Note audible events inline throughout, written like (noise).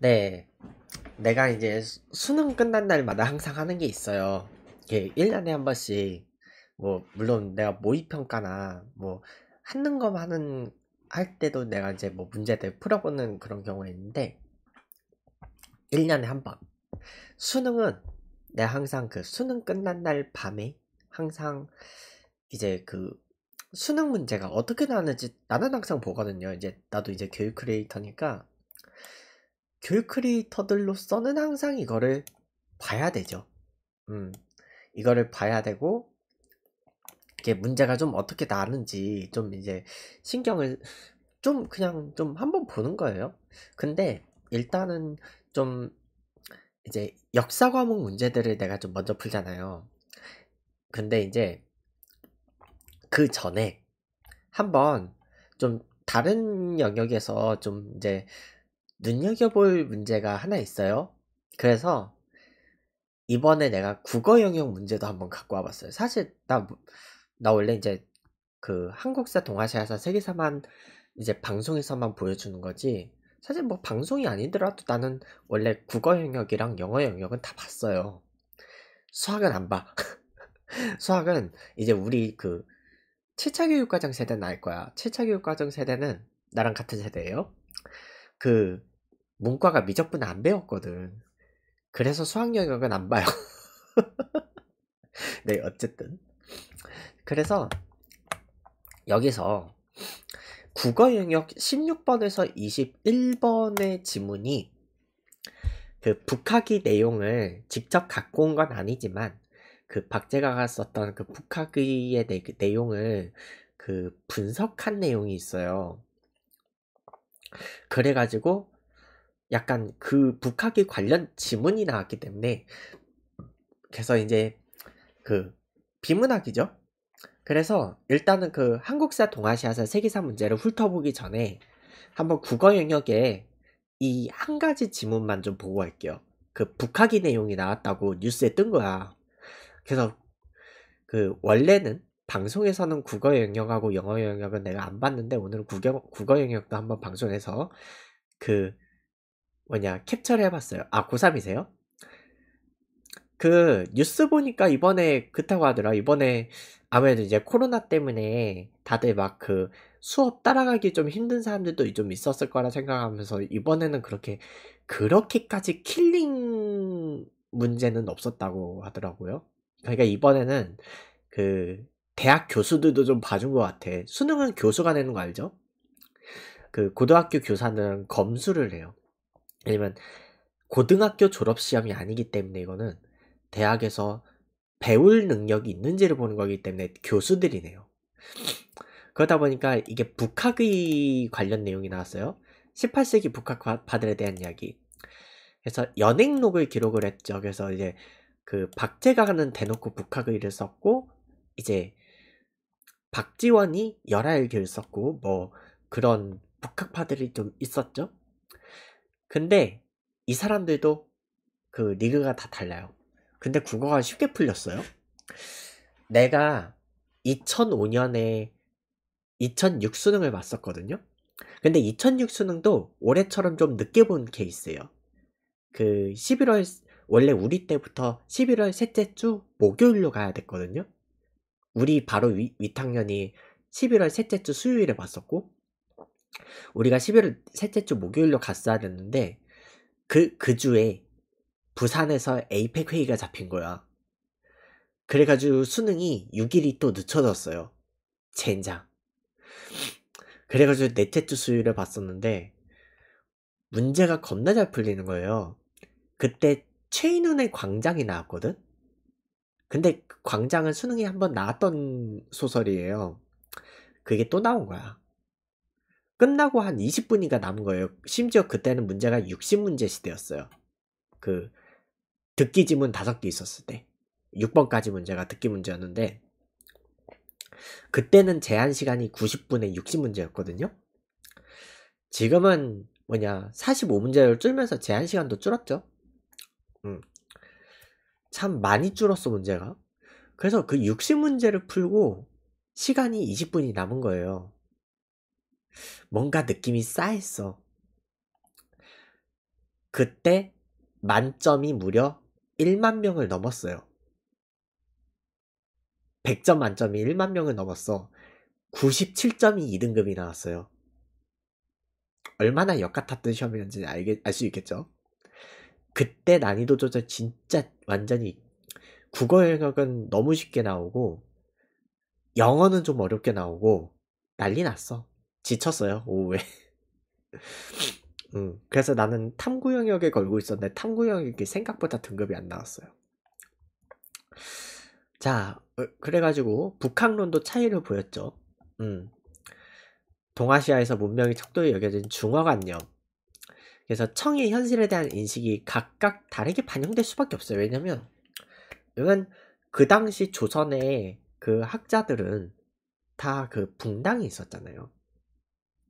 네. 내가 이제 수능 끝난 날마다 항상 하는 게 있어요. 이게 1년에 한 번씩 뭐 물론 내가 모의 평가나 뭐 하는 거 하는 할 때도 내가 이제 뭐 문제들 풀어보는 그런 경우가 있는데 1년에 한 번. 수능은 내가 항상 그 수능 끝난 날 밤에 항상 이제 그 수능 문제가 어떻게 나는지 나는 항상 보거든요. 이제 나도 이제 교육 크리에이터니까 귤 크리에이터들로서는 항상 이거를 봐야 되죠. 음, 이거를 봐야 되고, 이게 문제가 좀 어떻게 나는지 좀 이제 신경을 좀 그냥 좀 한번 보는 거예요. 근데 일단은 좀 이제 역사 과목 문제들을 내가 좀 먼저 풀잖아요. 근데 이제 그 전에 한번 좀 다른 영역에서 좀 이제 눈여겨볼 문제가 하나 있어요. 그래서 이번에 내가 국어 영역 문제도 한번 갖고 와봤어요. 사실 나, 뭐, 나 원래 이제 그 한국사, 동아시아사, 세계사만 이제 방송에서만 보여주는 거지. 사실 뭐 방송이 아니더라도 나는 원래 국어 영역이랑 영어 영역은 다 봤어요. 수학은 안 봐. (laughs) 수학은 이제 우리 그 7차 교육과정 세대는 알 거야. 7차 교육과정 세대는 나랑 같은 세대예요. 그 문과가 미적분 안 배웠거든. 그래서 수학 영역은 안 봐요. (laughs) 네, 어쨌든. 그래서 여기서 국어 영역 16번에서 21번의 지문이 그 북학이 내용을 직접 갖고 온 건 아니지만 그 박재가가 썼던 그 북학의 내, 내용을 그 분석한 내용이 있어요. 그래가지고 약간 그 북학위 관련 지문이 나왔기 때문에 그래서 이제 그 비문학이죠. 그래서 일단은 그 한국사 동아시아사 세계사 문제를 훑어보기 전에 한번 국어 영역에 이 한 가지 지문만 좀 보고 할게요. 그 북학위 내용이 나왔다고 뉴스에 뜬 거야. 그래서 그 원래는 방송에서는 국어 영역하고 영어 영역은 내가 안 봤는데 오늘은 국어, 국어 영역도 한번 방송에서 그 뭐냐 캡처를 해봤어요. 아 고3이세요? 그 뉴스 보니까 이번에 그렇다고 하더라. 이번에 아무래도 이제 코로나 때문에 다들 막 그 수업 따라가기 좀 힘든 사람들도 좀 있었을 거라 생각하면서 이번에는 그렇게 그렇게까지 킬링 문제는 없었다고 하더라고요. 그러니까 이번에는 그 대학 교수들도 좀 봐준 것 같아. 수능은 교수가 내는 거 알죠? 그 고등학교 교사는 검수를 해요. 왜냐면 고등학교 졸업 시험이 아니기 때문에 이거는 대학에서 배울 능력이 있는지를 보는 거기 때문에 교수들이네요. 그러다 보니까 이게 북학의 관련 내용이 나왔어요. 18세기 북학파들에 대한 이야기. 그래서 연행록을 기록을 했죠. 그래서 이제 그 박제가 하는 대놓고 북학의를 썼고 이제 박지원이 열하일기를 썼고 뭐 그런 북학파들이 좀 있었죠. 근데 이 사람들도 그 리그가 다 달라요. 근데 국어가 쉽게 풀렸어요. 내가 2005년에 2006 수능을 봤었거든요. 근데 2006 수능도 올해처럼 좀 늦게 본 케이스예요. 그 11월 원래 우리 때부터 11월 셋째 주 목요일로 가야 됐거든요. 우리 바로 위, 학년이 11월 셋째 주 수요일에 봤었고 우리가 11월 셋째 주 목요일로 갔어야 됐는데 그, 그 주에 부산에서 에이펙 회의가 잡힌 거야. 그래가지고 수능이 6일이 또 늦춰졌어요. 젠장. 그래가지고 넷째 주 수요일에 봤었는데 문제가 겁나 잘 풀리는 거예요. 그때 최인훈의 광장이 나왔거든? 근데 광장은 수능에 한번 나왔던 소설이에요. 그게 또 나온 거야. 끝나고 한 20분인가 남은 거예요. 심지어 그때는 문제가 60문제 시대였어요. 그 듣기 지문 5개 있었을 때. 6번까지 문제가 듣기 문제였는데 그때는 제한 시간이 90분에 60문제였거든요. 지금은 뭐냐 45문제를 줄면서 제한 시간도 줄었죠. 음. 참 많이 줄었어 문제가 그래서 그 60문제를 풀고 시간이 20분이 남은 거예요 뭔가 느낌이 쌓였어 그때 만점이 무려 1만 명을 넘었어요 100점 만점이 1만 명을 넘었어 97점이 2등급이 나왔어요 얼마나 역같았던 시험이었는지 알 수 있겠죠 그때 난이도 조절 진짜 완전히 국어 해각은 너무 쉽게 나오고 영어는 좀 어렵게 나오고 난리 났어. 지쳤어요 오후에. (laughs) 음, 그래서 나는 탐구 영역에 걸고 있었는데 탐구 영역이 생각보다 등급이 안 나왔어요. 자, 그래가지고 북한론도 차이를 보였죠. 음, 동아시아에서 문명이 척도에 여겨진 중화관념. 그래서 청의 현실에 대한 인식이 각각 다르게 반영될 수밖에 없어요. 왜냐면, 왜냐면 그 당시 조선의 그 학자들은 다 그 붕당이 있었잖아요.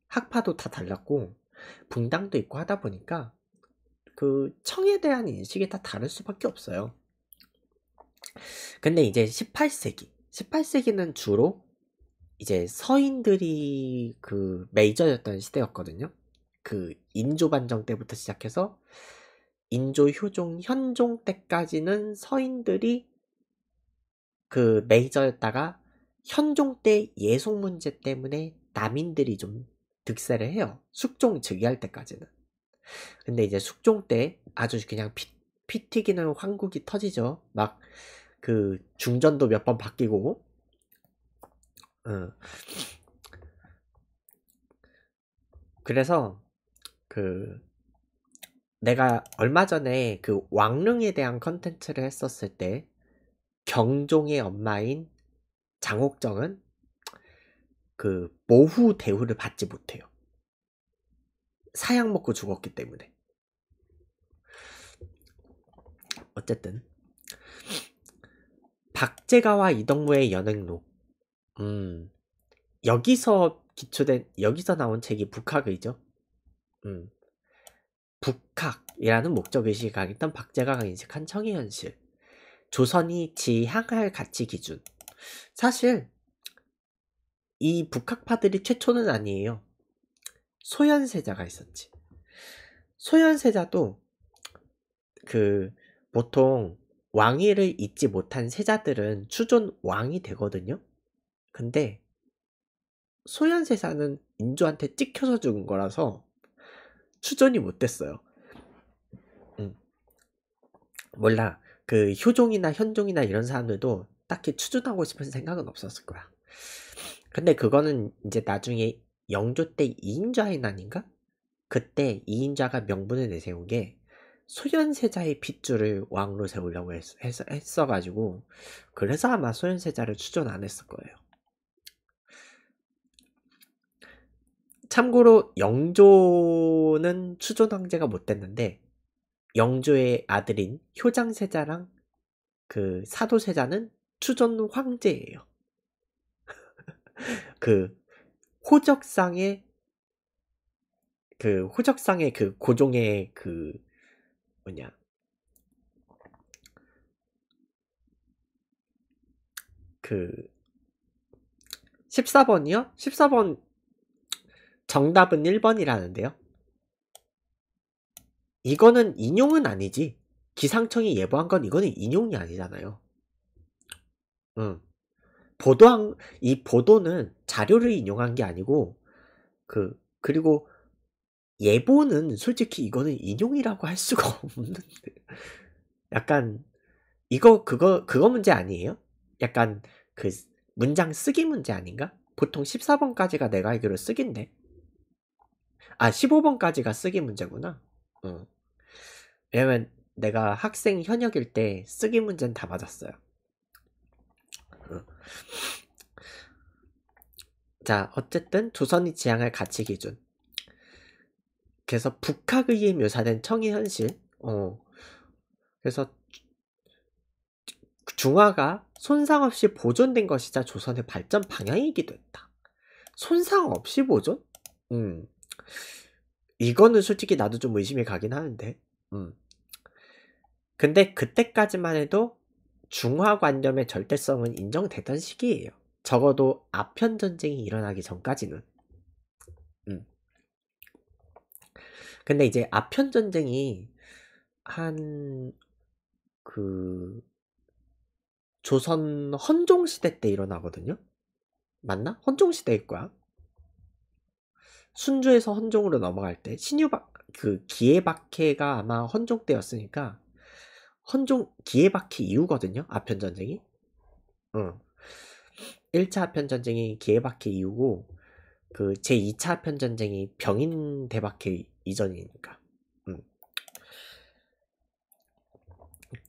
학파도 다 달랐고, 붕당도 있고 하다 보니까 그 청에 대한 인식이 다 다를 수밖에 없어요. 근데 이제 18세기, 18세기는 주로 이제 서인들이 그 메이저였던 시대였거든요. 그 인조 반정 때부터 시작해서 인조 효종 현종 때까지는 서인들이 그 메이저였다가 현종 때 예속 문제 때문에 남인들이 좀 득세를 해요. 숙종 즉위할 때까지는. 근데 이제 숙종 때 아주 그냥 피, 피 튀기는 황국이 터지죠. 막 그 중전도 몇 번 바뀌고. 어. 그래서 그 내가 얼마 전에 그 왕릉에 대한 컨텐츠를 했었을 때 경종의 엄마인 장옥정은 그 모후 대우를 받지 못해요. 사약 먹고 죽었기 때문에. 어쨌든 박재가와 이덕무의 연행로. 음 여기서 기초된 여기서 나온 책이 북학의죠. 음, 북학이라는 목적의식이 강했던 박제가 인식한 청의현실 조선이 지향할 가치 기준 사실 이 북학파들이 최초는 아니에요 소현세자가 있었지 소현세자도 그 보통 왕위를 잇지 못한 세자들은 추존 왕이 되거든요 근데 소현세자는 인조한테 찍혀서 죽은 거라서 추전이못 됐어요. 음. 몰라. 그 효종이나 현종이나 이런 사람들도 딱히 추존하고 싶은 생각은 없었을 거야. 근데 그거는 이제 나중에 영조 때이인좌 해난인가? 그때 이인자가 명분을 내세운 게 소현세자의 핏줄을 왕으로 세우려고 했, 했, 했어가지고 그래서 아마 소현세자를 추존 안 했을 거예요. 참고로 영조는 추존 황제가 못 됐는데 영조의 아들인 효장세자랑 그 사도세자는 추존 황제예요. (laughs) 그 호적상의 그 호적상의 그 고종의 그 뭐냐 그 14번이요? 14번 정답은 1번이라는데요. 이거는 인용은 아니지. 기상청이 예보한 건 이거는 인용이 아니잖아요. 응. 보도한, 이 보도는 자료를 인용한 게 아니고, 그, 그리고 예보는 솔직히 이거는 인용이라고 할 수가 (laughs) 없는데. 약간, 이거, 그거, 그거 문제 아니에요? 약간, 그, 문장 쓰기 문제 아닌가? 보통 14번까지가 내가 알기로 쓰긴데. 아 15번까지가 쓰기 문제구나 어. 왜냐면 내가 학생 현역일 때 쓰기 문제는 다 맞았어요 어. 자 어쨌든 조선이 지향할 가치 기준 그래서 북학에 의에 묘사된 청의 현실 어. 그래서 중화가 손상 없이 보존된 것이자 조선의 발전 방향이기도 했다. 손상 없이 보존? 음. 이거는 솔직히 나도 좀 의심이 가긴 하는데. 음. 근데 그때까지만 해도 중화 관념의 절대성은 인정되던 시기예요. 적어도 아편 전쟁이 일어나기 전까지는. 음. 근데 이제 아편 전쟁이 한 그 조선 헌종 시대 때 일어나거든요. 맞나? 헌종 시대일 거야. 순조에서 헌종으로 넘어갈 때 신유박 그 기예박해가 아마 헌종 때였으니까 헌종 기예박해 이후거든요. 아편 전쟁이. 응. 어. 1차 아편 전쟁이 기예박해 이후고 그제 2차 아편 전쟁이 병인 대박해 이전이니까. 응. 음.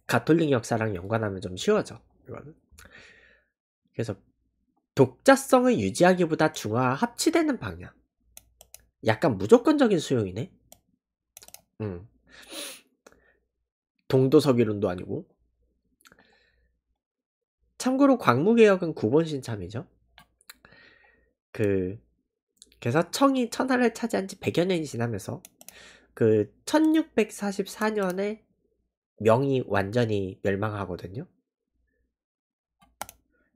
가톨릭 역사랑 연관하면 좀 쉬워져. 이거 그래서 독자성을 유지하기보다 중화 합치되는 방향. 약간 무조건적인 수용이네. 음. 동도서기론도 아니고. 참고로 광무개혁은 구본신 참이죠. 그 그래서 청이 천하를 차지한 지 100여 년이 지나면서 그 1644년에 명이 완전히 멸망하거든요.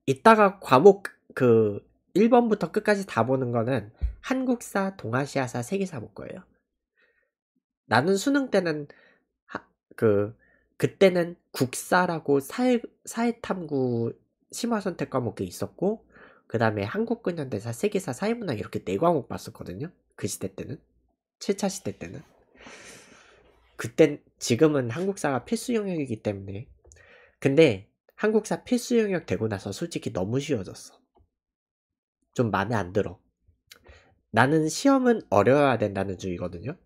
이따가 과목 그 1번부터 끝까지 다 보는 거는 한국사, 동아시아사, 세계사 볼 거예요. 나는 수능 때는 하, 그 그때는 국사라고 사회 사회탐구 심화 선택 과목이 있었고 그 다음에 한국근현대사, 세계사, 사회문화 이렇게 네 과목 봤었거든요. 그 시대 때는 7차 시대 때는 그때 지금은 한국사가 필수 영역이기 때문에 근데 한국사 필수 영역 되고 나서 솔직히 너무 쉬워졌어. 좀 마음에 안 들어. 나는 시험은 어려야 워 된다는 주의거든요.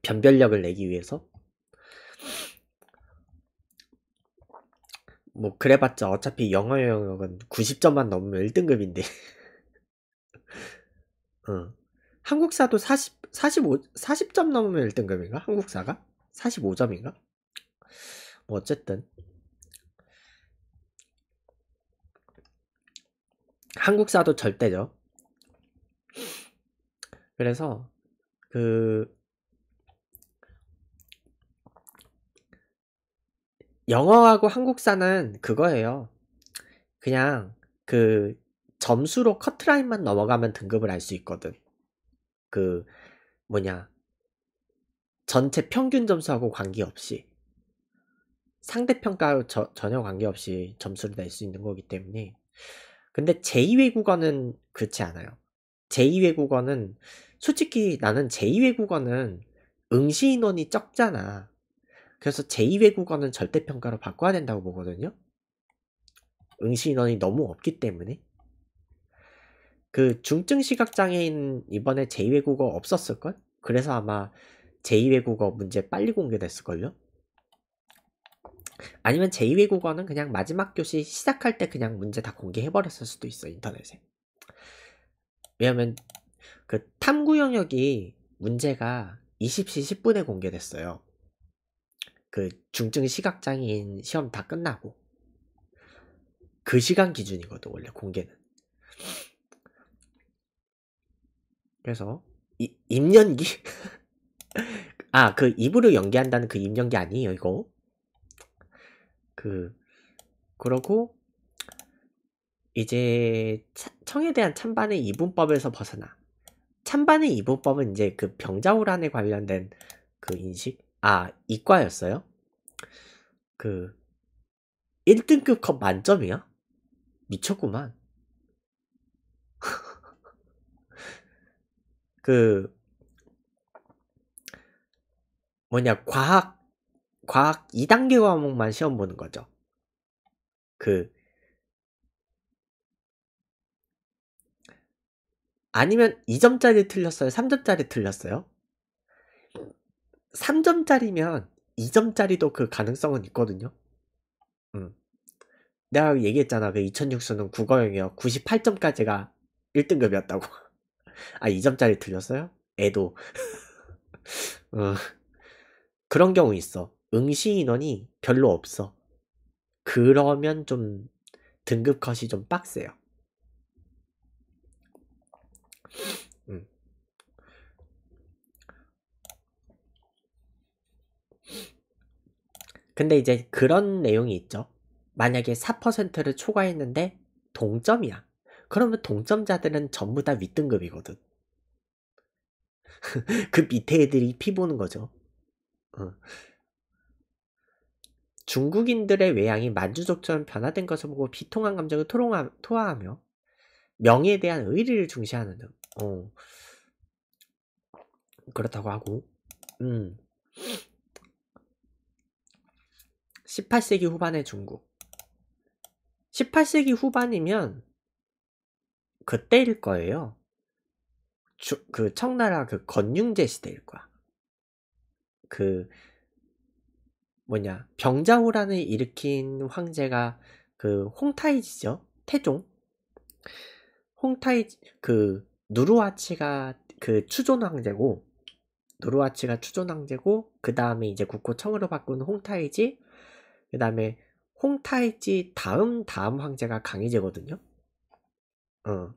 변별력을 내기 위해서. 뭐 그래봤자 어차피 영어 영역은 90점만 넘으면 1등급인데. 응. (laughs) 어. 한국사도 40, 45, 40점 넘으면 1등급인가? 한국사가? 45점인가? 뭐 어쨌든 한국사도 절대죠. 그래서 그 영어하고 한국사는 그거예요. 그냥 그 점수로 커트라인만 넘어가면 등급을 알 수 있거든. 그 뭐냐 전체 평균 점수하고 관계없이 상대평가하 전혀 관계없이 점수를 낼 수 있는 거기 때문에 근데 제2외국어는 그렇지 않아요. 제2외국어는 솔직히 나는 제2외국어는 응시인원이 적잖아. 그래서 제2외국어는 절대평가로 바꿔야 된다고 보거든요. 응시인원이 너무 없기 때문에. 그 중증시각장애인 이번에 제2외국어 없었을걸? 그래서 아마 제2외국어 문제 빨리 공개됐을걸요? 아니면 제2외 국어는 그냥 마지막 교시 시작할 때 그냥 문제 다 공개해버렸을 수도 있어 인터넷에 왜냐면 그 탐구 영역이 문제가 20시 10분에 공개됐어요 그 중증 시각장애인 시험 다 끝나고 그 시간 기준이거든 원래 공개는 그래서 이, 입연기 (laughs) 아 그 입으로 연기한다는 그 입연기 아니에요 이거 그 그러고 이제 청에 대한 찬반의 이분법에서 벗어나 찬반의 이분법은 이제 그 병자호란에 관련된 그 인식 아 이과였어요 그 1등급 컵 만점이야 미쳤구만 (laughs) 그 뭐냐 과학 과학 2단계 과목만 시험 보는 거죠. 그 아니면 2점짜리 틀렸어요? 3점짜리 틀렸어요? 3점짜리면 2점짜리도 그 가능성은 있거든요. 음. 내가 얘기했잖아. 그 2006수능 국어영역 98점까지가 1등급이었다고. (laughs) 아, 2점짜리 틀렸어요? 애도. (laughs) 어, 그런 경우 있어. 응시 인원이 별로 없어. 그러면 좀 등급 컷이 좀 빡세요. 음. 근데 이제 그런 내용이 있죠. 만약에 4%를 초과했는데 동점이야. 그러면 동점자들은 전부 다 윗등급이거든. (laughs) 그 밑에 애들이 피 보는 거죠. 어. 중국인들의 외향이 만주족처럼 변화된 것을 보고 비통한 감정을 토롱하, 토하하며 명예에 대한 의리를 중시하는 등 어. 그렇다고 하고 음. 18세기 후반의 중국 18세기 후반이면 그때일 거예요 주, 그 청나라 그건륭제 시대일 거야 그 뭐냐 병자호란을 일으킨 황제가 그 홍타이지죠 태종 홍타이지 그 누르와치가 그 추존 황제고 누르와치가 추존 황제고 그 다음에 이제 국호청으로 바꾼 홍타이지 그 다음에 홍타이지 다음 다음 황제가 강희제거든요 어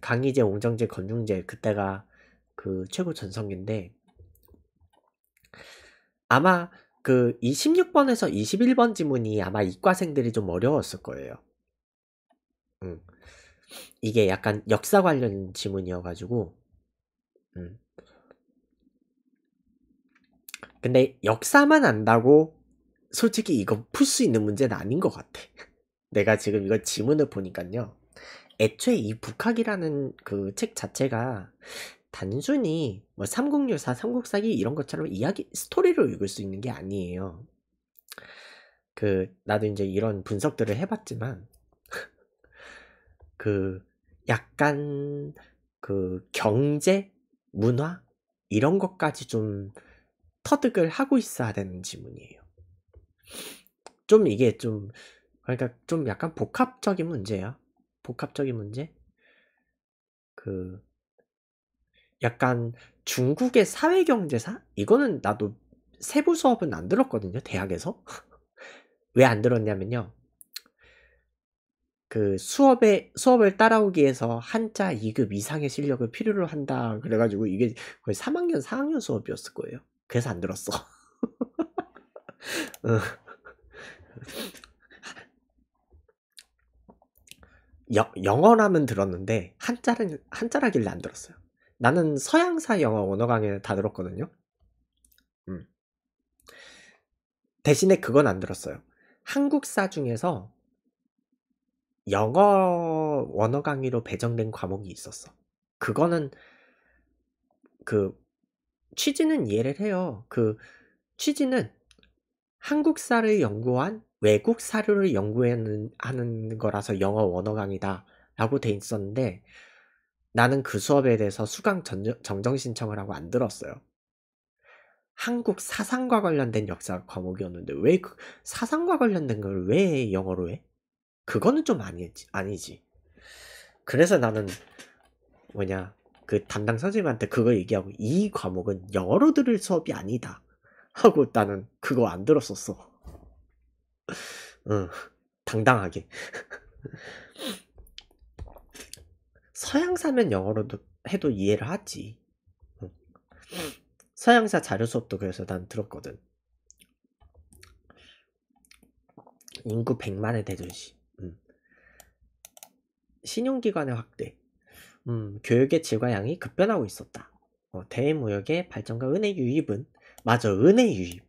강희제 옹정제 건중제 그때가 그 최고 전성기인데 아마 그 26번에서 21번 지문이 아마 이과생들이 좀 어려웠을 거예요. 음. 이게 약간 역사 관련 지문이어가지고, 음. 근데 역사만 안다고 솔직히 이거 풀 수 있는 문제는 아닌 것 같아. (laughs) 내가 지금 이거 지문을 보니까요. 애초에 이 북학이라는 그 책 자체가 단순히 뭐 삼국유사, 삼국사기 이런 것처럼 이야기 스토리를 읽을 수 있는 게 아니에요. 그 나도 이제 이런 분석들을 해봤지만 (laughs) 그 약간 그 경제 문화 이런 것까지 좀 터득을 하고 있어야 되는 질문이에요좀 이게 좀 그러니까 좀 약간 복합적인 문제야. 복합적인 문제. 그 약간 중국의 사회경제사? 이거는 나도 세부 수업은 안 들었거든요, 대학에서. (laughs) 왜 안 들었냐면요. 그 수업에, 수업을 따라오기 위해서 한자 2급 이상의 실력을 필요로 한다. 그래가지고 이게 거의 3학년, 4학년 수업이었을 거예요. 그래서 안 들었어. (laughs) 여, 영어라면 들었는데 한자는 한자라길래 안 들었어요. 나는 서양사 영어 원어 강의는 다 들었거든요. 음. 대신에 그건 안 들었어요. 한국사 중에서 영어 원어 강의로 배정된 과목이 있었어. 그거는 그 취지는 이해를 해요. 그 취지는 한국사를 연구한 외국 사료를 연구하는 하는 거라서 영어 원어 강의다라고 돼 있었는데 나는 그 수업에 대해서 수강 정정 신청을 하고 안 들었어요. 한국 사상과 관련된 역사 과목이었는데 왜그 사상과 관련된 걸 왜 영어로 해? 그거는 좀 아니지 아니지. 그래서 나는 뭐냐 그 담당 선생님한테 그거 얘기하고 이 과목은 영어로 들을 수업이 아니다 하고 나는 그거 안 들었었어. 응 당당하게. 서양사면 영어로도 해도 이해를 하지. 서양사 자료 수업도 그래서 난 들었거든. 인구 100만의 대전시 응. 신용기관의 확대. 음, 교육의 질과 양이 급변하고 있었다. 어, 대외무역의 발전과 은혜 유입은 맞아 은혜 유입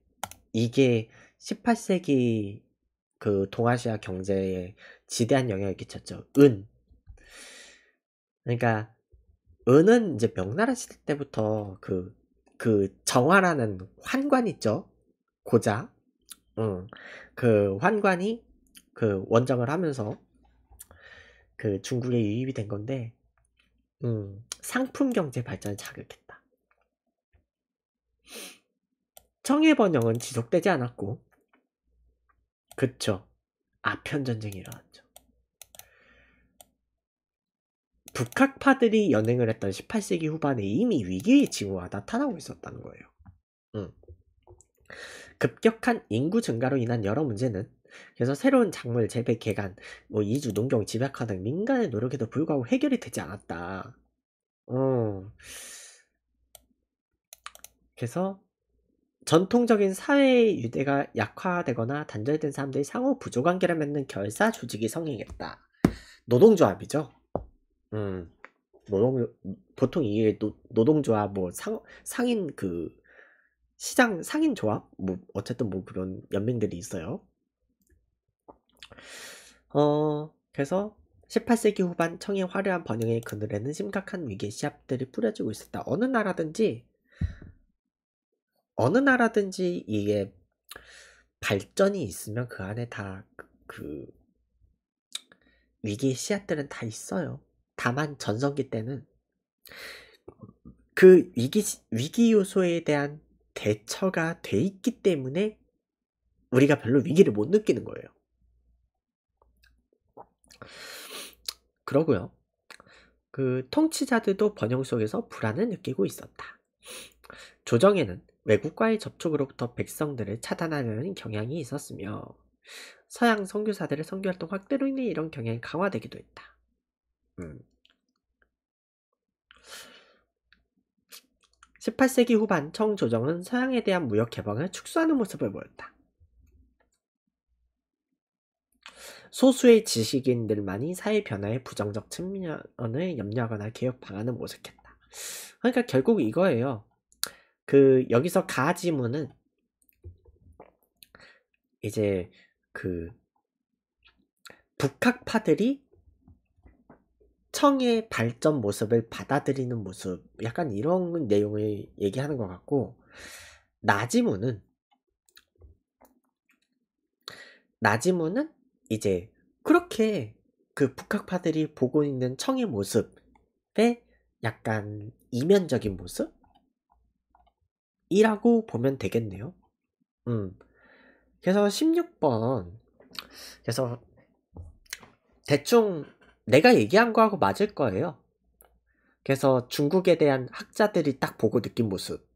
이게 18세기 그 동아시아 경제에 지대한 영향을 끼쳤죠. 은 그러니까 은은 이제 명나라 시대 때부터 그, 그 정화라는 환관 있죠? 고자. 응. 그 환관이 그 원정을 하면서 그 중국에 유입이 된 건데, 음, 상품 경제 발전을 자극했다. 청일 번영은 지속되지 않았고, 그쵸. 아편 전쟁이 일어났죠. 북학파들이 연행을 했던 18세기 후반에 이미 위기의 징후가 나타나고 있었다는 거예요. 음. 급격한 인구 증가로 인한 여러 문제는 그래서 새로운 작물 재배 개간, 뭐 이주 농경 집약화 등 민간의 노력에도 불구하고 해결이 되지 않았다. 어. 그래서 전통적인 사회의 유대가 약화되거나 단절된 사람들이 상호 부조관계를 맺는 결사 조직이 성행했다. 노동조합이죠. 음. 노동 보통 이게 노, 노동조합 뭐 상, 상인 그 시장 상인 조합 뭐 어쨌든 뭐 그런 연맹들이 있어요. 어 그래서 18세기 후반 청의 화려한 번영의 그늘에는 심각한 위기의 씨앗들이 뿌려지고 있었다. 어느 나라든지 어느 나라든지 이게 발전이 있으면 그 안에 다그 그 위기의 씨앗들은 다 있어요. 다만 전성기 때는 그 위기, 위기 요소에 대한 대처가 돼 있기 때문에 우리가 별로 위기를 못 느끼는 거예요. 그러고요. 그 통치자들도 번영 속에서 불안을 느끼고 있었다. 조정에는 외국과의 접촉으로부터 백성들을 차단하려는 경향이 있었으며 서양 선교사들의 선교활동 확대로 인해 이런 경향이 강화되기도 했다. 18세기 음. 후반 청조정은 서양에 대한 무역 개방을 축소하는 모습을 보였다. 소수의 지식인들만이 사회 변화의 부정적 측면을 염려하거나 개혁 방안을 모색했다. 그러니까 결국 이거예요. 그 여기서 가지문은 이제 그 북학파들이 성의 발전 모습을 받아들이는 모습 약간 이런 내용을 얘기하는 것 같고 나지무는 나지무는 이제 그렇게 그 북학파들이 보고 있는 청의 모습에 약간 이면적인 모습? 이라고 보면 되겠네요. 음. 그래서 16번. 그래서 대충 내가 얘기한 거하고 맞을 거예요. 그래서 중국에 대한 학자들이 딱 보고 느낀 모습.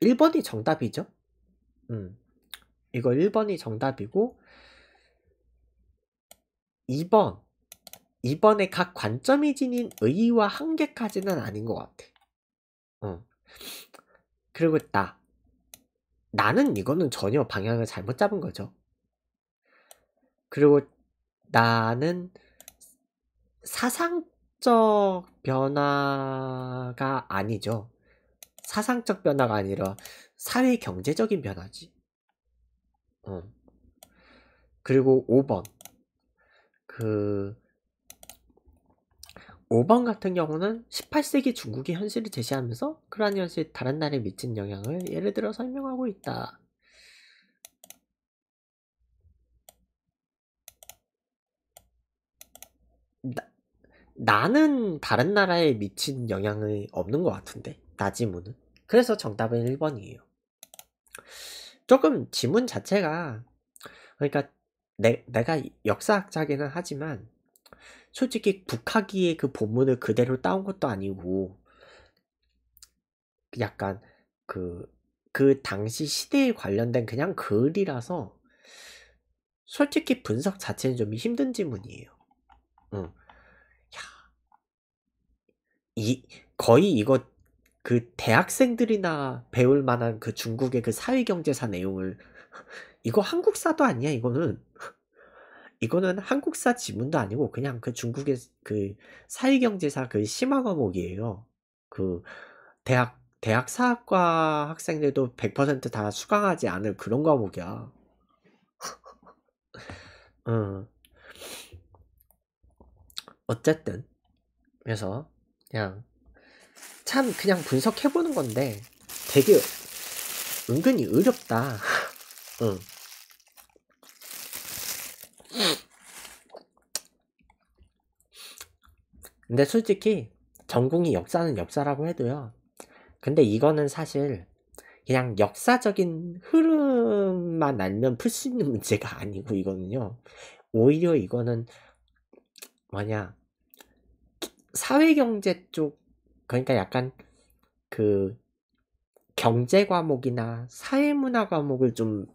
1번이 정답이죠. 음. 이거 1번이 정답이고 2번. 2번의 각 관점이 지닌 의의와 한계까지는 아닌 것 같아. 어. 그리고 나. 나는 이거는 전혀 방향을 잘못 잡은 거죠. 그리고 나는 사상적 변화가 아니죠. 사상적 변화가 아니라 사회 경제적인 변화지. 어. 그리고 5번. 그 5번 같은 경우는 18세기 중국의 현실을 제시하면서 그러한 현실 다른 나라에 미친 영향을 예를 들어 설명하고 있다. 나, 나는 다른 나라에 미친 영향이 없는 것 같은데 나지문은 그래서 정답은 1번이에요 조금 지문 자체가 그러니까 내, 내가 역사학자기는 하지만 솔직히 북학위의 그 본문을 그대로 따온 것도 아니고 약간 그, 그 당시 시대에 관련된 그냥 글이라서 솔직히 분석 자체는 좀 힘든 지문이에요. 응. 이 거의 이거 그 대학생들이나 배울 만한 그 중국의 그 사회경제사 내용을 (laughs) 이거 한국사도 아니야 이거는 이거는 한국사 지문도 아니고 그냥 그 중국의 그 사회경제사 그 심화 과목이에요 그 대학 대학 사학과 학생들도 100%다 수강하지 않을 그런 과목이야 음. (laughs) 어쨌든 그래서 그냥 참 그냥 분석해보는 건데 되게 은근히 어렵다. (laughs) 응. 근데 솔직히 전공이 역사는 역사라고 해도요. 근데 이거는 사실 그냥 역사적인 흐름만 알면 풀 수 있는 문제가 (laughs) 아니고 이거는요. 오히려 이거는 뭐냐 사회경제 쪽, 그러니까 약간 그 경제 과목이나 사회문화 과목을 좀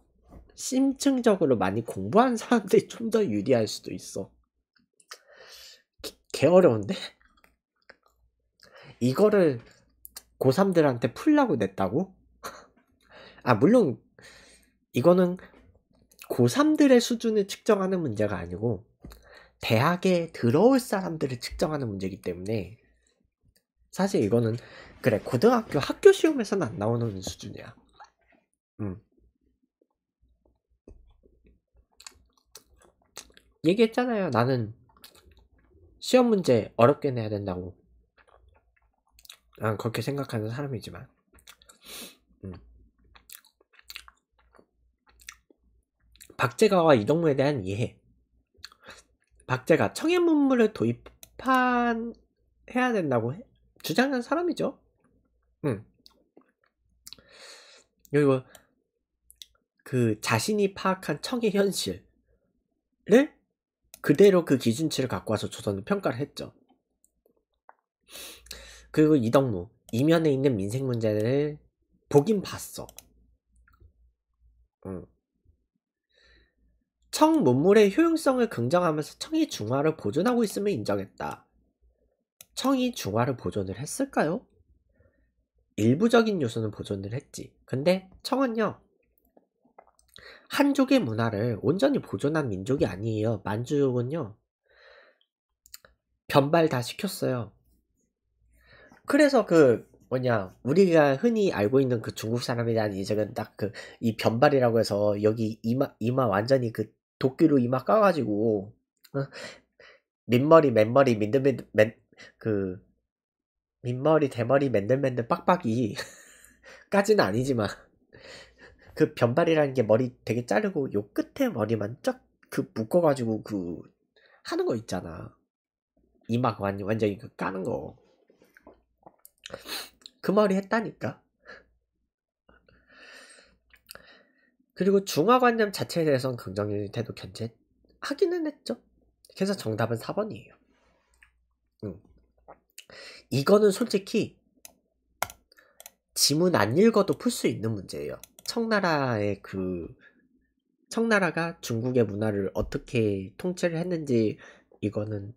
심층적으로 많이 공부한 사람들이 좀 더 유리할 수도 있어. 개, 어려운데? 이거를 고3들한테 풀라고 냈다고? 아, 물론 이거는 고3들의 수준을 측정하는 문제가 아니고 대학에 들어올 사람들을 측정하는 문제이기 때문에 사실 이거는 그래 고등학교 학교 시험에서는 안 나오는 수준이야. 음. 얘기했잖아요. 나는 시험 문제 어렵게 내야 된다고. 난 그렇게 생각하는 사람이지만. 음. 박재가와 이동무에 대한 이해. 박제가 청해문물을 도입한 해야 된다고 해, 주장하는 사람이죠. 음. 그리고 그 자신이 파악한 청해 현실을 그대로 그 기준치를 갖고 와서 조선을 평가를 했죠. 그리고 이덕무 이면에 있는 민생 문제를 보긴 봤어. 음. 청 문물의 효용성을 긍정하면서 청이 중화를 보존하고 있음을 인정했다. 청이 중화를 보존을 했을까요? 일부적인 요소는 보존을 했지. 근데 청은요. 한족의 문화를 온전히 보존한 민족이 아니에요. 만주족은요. 변발 다 시켰어요. 그래서 그 뭐냐 우리가 흔히 알고 있는 그 중국 사람에 대한 인식은 딱 그 이 변발이라고 해서 여기 이마 이마 완전히 그 도끼로 이마 까가지고 어, 민머리 맨머리 민들민들 맨, 그 민머리 대머리 맨들맨들 빡빡이 (laughs) 까지는 아니지만 (laughs) 그 변발이라는 게 머리 되게 자르고 요 끝에 머리만 쩍 그 묶어가지고 그 하는 거 있잖아 이마 완전히 그 까는 거 그 머리 했다니까 그리고 중화관념 자체에 대해서는 긍정적인 태도 견제하기는 했죠. 그래서 정답은 4번이에요. 음. 이거는 솔직히 지문 안 읽어도 풀 수 있는 문제예요. 청나라의 그 청나라가 중국의 문화를 어떻게 통치를 했는지 이거는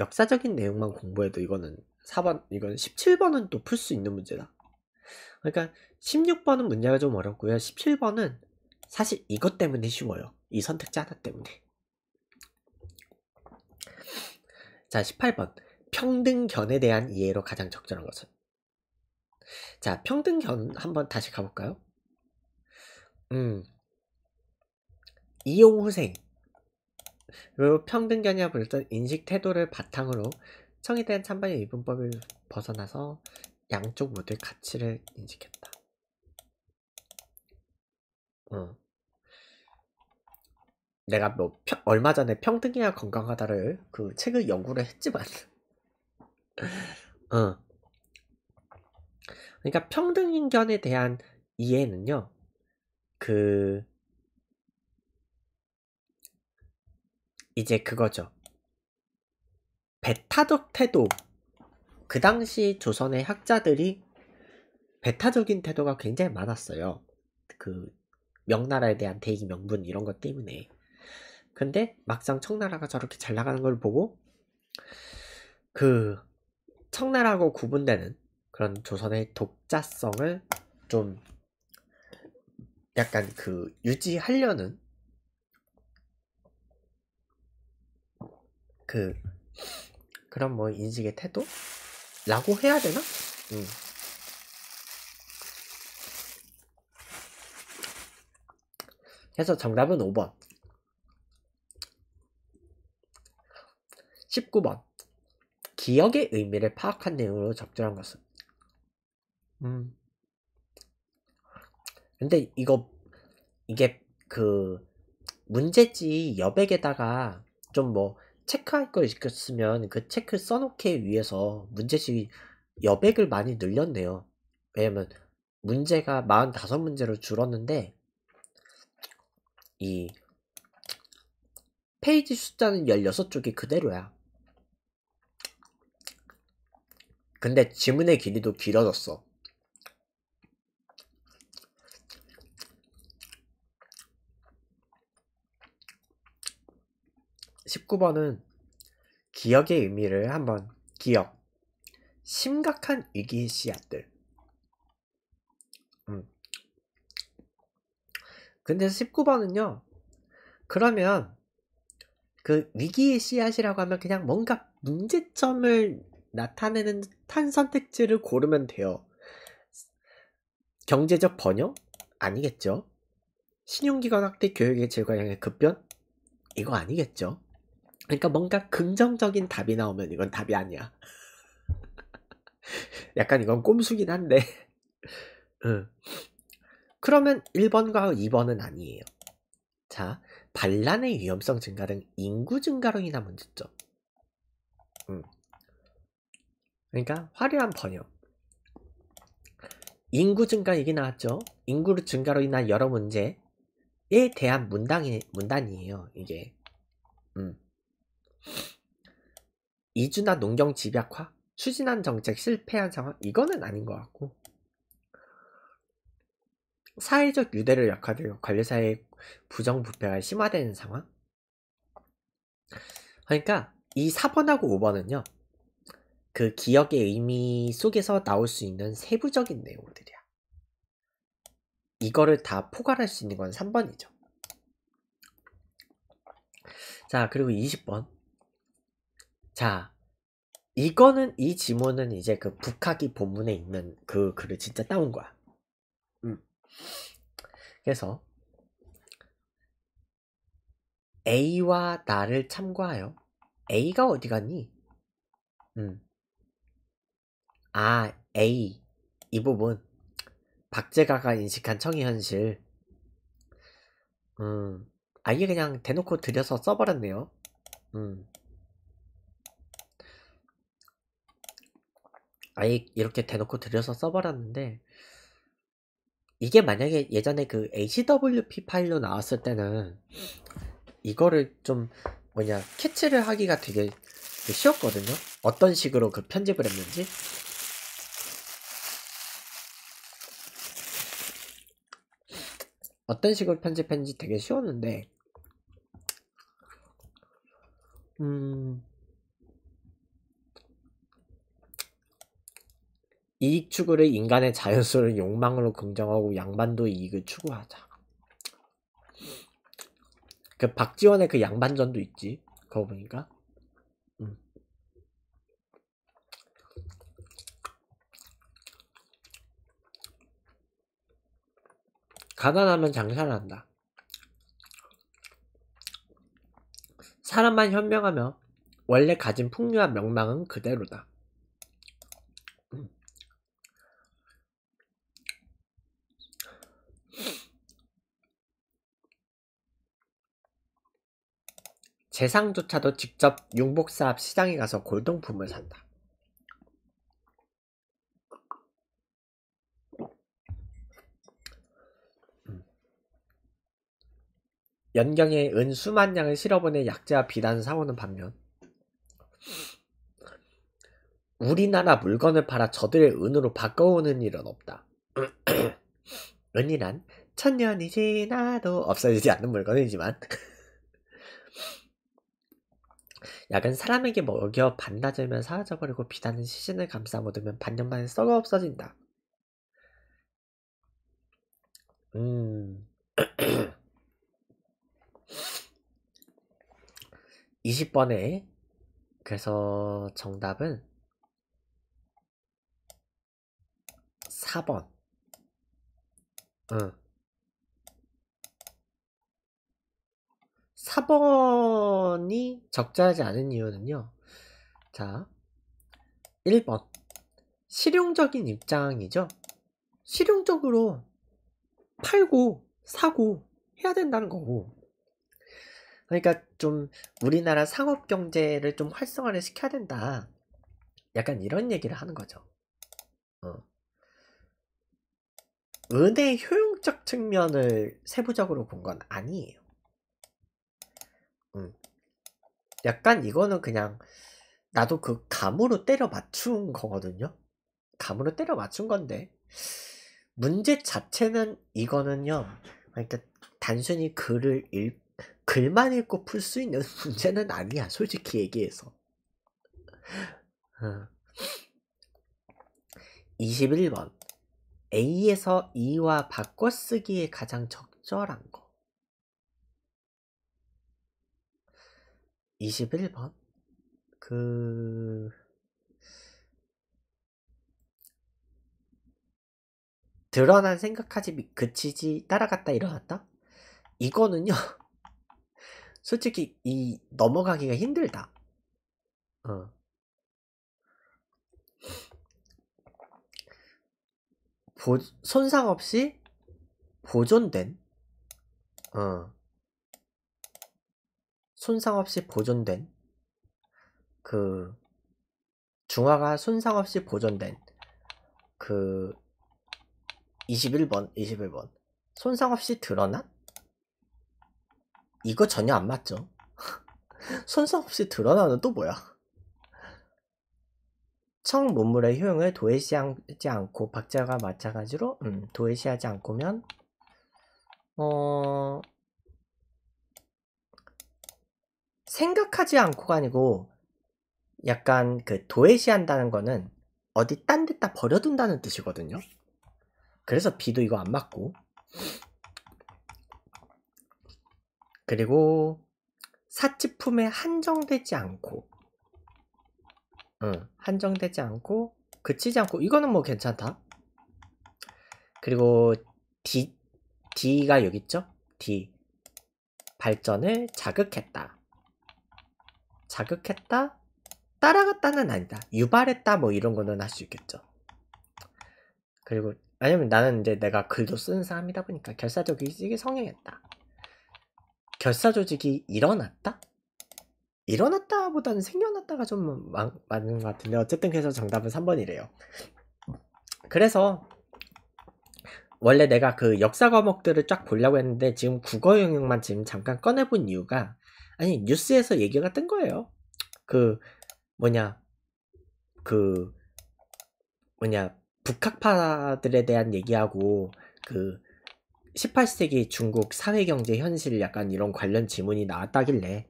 역사적인 내용만 공부해도 이거는 4번 이건 17번은 또 풀 수 있는 문제다. 그러니까 16번은 문제가 좀 어렵고요. 17번은 사실 이것 때문에 쉬워요. 이 선택지 하나 때문에. 자, 18번. 평등견에 대한 이해로 가장 적절한 것은? 자, 평등견 한번 다시 가볼까요? 음. 이용후생. 그리고 평등견이라 고 불렸던 인식 태도를 바탕으로 청에 대한 찬반의 이분법을 벗어나서 양쪽 모두의 가치를 인식했다. 어. 내가 뭐 평, 얼마 전에 평등해야 건강하다를 그 책을 연구를 했지만 (laughs) 어. 그러니까 평등인견에 대한 이해는요 그 이제 그거죠 배타적 태도 그 당시 조선의 학자들이 배타적인 태도가 굉장히 많았어요. 그 명나라에 대한 대기 명분 이런 것 때문에. 근데 막상 청나라가 저렇게 잘 나가는 걸 보고 그 청나라하고 구분되는 그런 조선의 독자성을 좀 약간 그 유지하려는 그 그런 뭐 인식의 태도 라고 해야 되나? 그래서 음. 정답은 5번 19번 기억의 의미를 파악한 내용으로 적절한 것은 음. 근데 이거 이게 그 문제지 여백에다가 좀뭐 체크할 걸 시켰으면 그 체크 를 써놓기 위해서 문제식 여백을 많이 늘렸네요. 왜냐면 문제가 45문제로 줄었는데 이 페이지 숫자는 16쪽이 그대로야. 근데 지문의 길이도 길어졌어. 19번은 기억의 의미를 한번 기억. 심각한 위기의 씨앗들. 음. 근데 19번은요. 그러면 그 위기의 씨앗이라고 하면 그냥 뭔가 문제점을 나타내는 탄 선택지를 고르면 돼요. 경제적 번영? 아니겠죠. 신용기관 확대 교육의 질과 양의 급변? 이거 아니겠죠. 그러니까 뭔가 긍정적인 답이 나오면 이건 답이 아니야. (laughs) 약간 이건 꼼수긴 한데. (laughs) 그러면 1번과 2번은 아니에요. 자, 반란의 위험성 증가등 인구 증가로 인한 문제점. 그러니까 화려한 번역. 인구 증가 얘기 나왔죠. 인구 증가로 인한 여러 문제에 대한 문단이, 문단이에요. 이게. 음. 이준하 농경 집약화 추진한 정책 실패한 상황 이거는 아닌 것 같고 사회적 유대를 약화되고 관리사의 부정부패가 심화되는 상황 그러니까 이 4번하고 5번은요 그 기억의 의미 속에서 나올 수 있는 세부적인 내용들이야 이거를 다 포괄할 수 있는 건 3번이죠 자 그리고 20번 자, 이거는 이 지문은 이제 그 북학이 본문에 있는 그 글을 진짜 따온 거야. 음. 그래서 A와 나를 참고하여 A가 어디 갔니? 음. 아, A 이 부분 박재가가 인식한 청의 현실. 음. 아예 그냥 대놓고 들여서 써버렸네요. 음. 아예 이렇게 대놓고 들여서 써버렸는데 이게 만약에 예전에 그 HWP 파일로 나왔을 때는 이거를 좀 뭐냐 캐치를 하기가 되게 쉬웠거든요 어떤 식으로 그 편집을 했는지 어떤 식으로 편집했는지 되게 쉬웠는데 음 이익 추구를 인간의 자연스러운 욕망으로 긍정하고 양반도 이익을 추구하자. 그 박지원의 그 양반전도 있지. 그거 보니까. 음. 가난하면 장사를 한다. 사람만 현명하며 원래 가진 풍류한 명망은 그대로다. 재상조차도 직접 융복사합 시장에 가서 골동품을 산다. 연경에 은 수만 양을 실어보내 약재와 비단 을 사오는 반면 우리나라 물건을 팔아 저들의 은으로 바꿔오는 일은 없다. (clears throat) 은이란 천년이 지나도 없어지지 않는 물건이지만 약은 사람에게 먹여 뭐 반나절면 사라져버리고 비단은 시신을 감싸 묻으면 반년 만에 썩어 없어진다. 음. 20번에 (clears throat) 그래서 정답은 4번. 응. 4번이 적절하지 않은 이유는요. 자, 1번. 실용적인 입장이죠. 실용적으로 팔고 사고 해야 된다는 거고. 그러니까 좀 우리나라 상업 경제를 좀 활성화를 시켜야 된다. 약간 이런 얘기를 하는 거죠. 어. 은행 효용적 측면을 세부적으로 본 건 아니에요. 약간 이거는 그냥 나도 그 감으로 때려 맞춘 거거든요. 감으로 때려 맞춘 건데 문제 자체는 이거는요. 그러니까 단순히 글을 읽 글만 읽고 풀 수 있는 (laughs) 문제는 아니야. 솔직히 얘기해서. 21번 A에서 E와 바꿔쓰기에 가장 적절한 거. 21번? 그... 드러난 생각하지 그치지 따라갔다 일어났다? 이거는요 (laughs) 솔직히 이 넘어가기가 힘들다 어. 보, 손상 없이 보존된 어. 손상 없이 보존된 그 중화가 손상 없이 보존된 그 21번 21번 손상 없이 드러난 이거 전혀 안 맞죠 (laughs) 손상 없이 드러나는 또 뭐야 청 문물의 효용을 도외시하지 않고 박자가 마찬가지로 음, 도외시하지 않고면 어 생각하지 않고가 아니고 약간 그 도외시한다는 거는 어디 딴 데다 버려둔다는 뜻이거든요. 그래서 비도 이거 안 맞고 그리고 사치품에 한정되지 않고 응, 한정되지 않고 그치지 않고 이거는 뭐 괜찮다 그리고 D, D가 여기 있죠? D 발전을 자극했다 자극했다? 따라갔다는 아니다. 유발했다 뭐 이런 거는 할 수 있겠죠. 그리고 아니면 나는 이제 내가 글도 쓰는 사람이다 보니까 결사조직이 성행했다. 결사조직이 일어났다? 일어났다보다는 생겨났다가 좀 많, 맞는 것 같은데 어쨌든 그래서 정답은 3번이래요. 그래서 원래 내가 그 역사 과목들을 쫙 보려고 했는데 지금 국어 영역만 지금 잠깐 꺼내본 이유가 아니 뉴스에서 얘기가 뜬 거예요. 그 뭐냐 그 뭐냐 북학파들에 대한 얘기하고 그 18세기 중국 사회경제 현실 약간 이런 관련 지문이 나왔다길래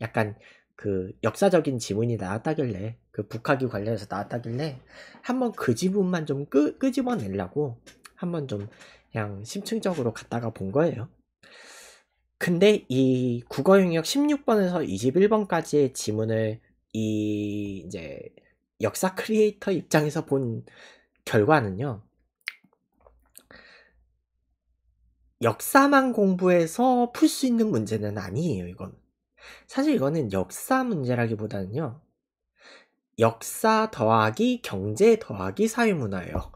약간 그 역사적인 지문이 나왔다길래 그 북학이 관련해서 나왔다길래 한번 그 지문만 좀 끄, 끄집어내려고 한번 좀 그냥 심층적으로 갔다가 본 거예요. 근데 이 국어 영역 16번에서 21번까지의 지문을 이 이제 역사 크리에이터 입장에서 본 결과는요. 역사만 공부해서 풀 수 있는 문제는 아니에요, 이건. 사실 이거는 역사 문제라기보다는요. 역사 더하기 경제 더하기 사회문화예요.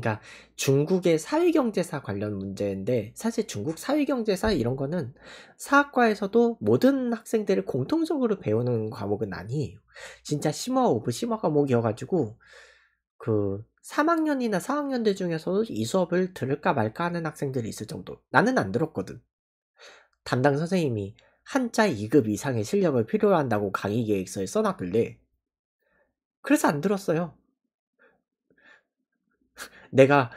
그러니까 중국의 사회경제사 관련 문제인데 사실 중국 사회경제사 이런 거는 사학과에서도 모든 학생들을 공통적으로 배우는 과목은 아니에요. 진짜 심화 오브 심화 과목이어가지고 그 3학년이나 4학년들 중에서도 이 수업을 들을까 말까 하는 학생들이 있을 정도. 나는 안 들었거든. 담당 선생님이 한자 2급 이상의 실력을 필요로 한다고 강의 계획서에 써놨길래 그래서 안 들었어요. 내가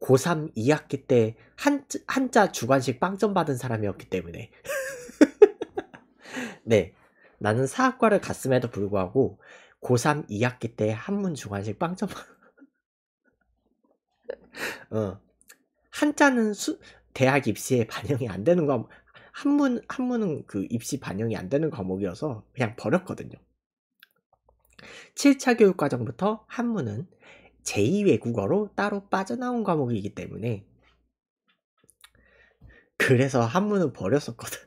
고3 2학기 때 한, 한자 주관식 빵점 받은 사람이었기 때문에. (laughs) 네. 나는 사학과를 갔음에도 불구하고 고3 2학기 때 한문 주관식 빵점 (laughs) 어. 한자는 수, 대학 입시에 반영이 안 되는 거 한문 한문은 그 입시 반영이 안 되는 과목이어서 그냥 버렸거든요. 7차 교육 과정부터 한문은 제2외국어로 따로 빠져나온 과목이기 때문에 그래서 한문은 버렸었거든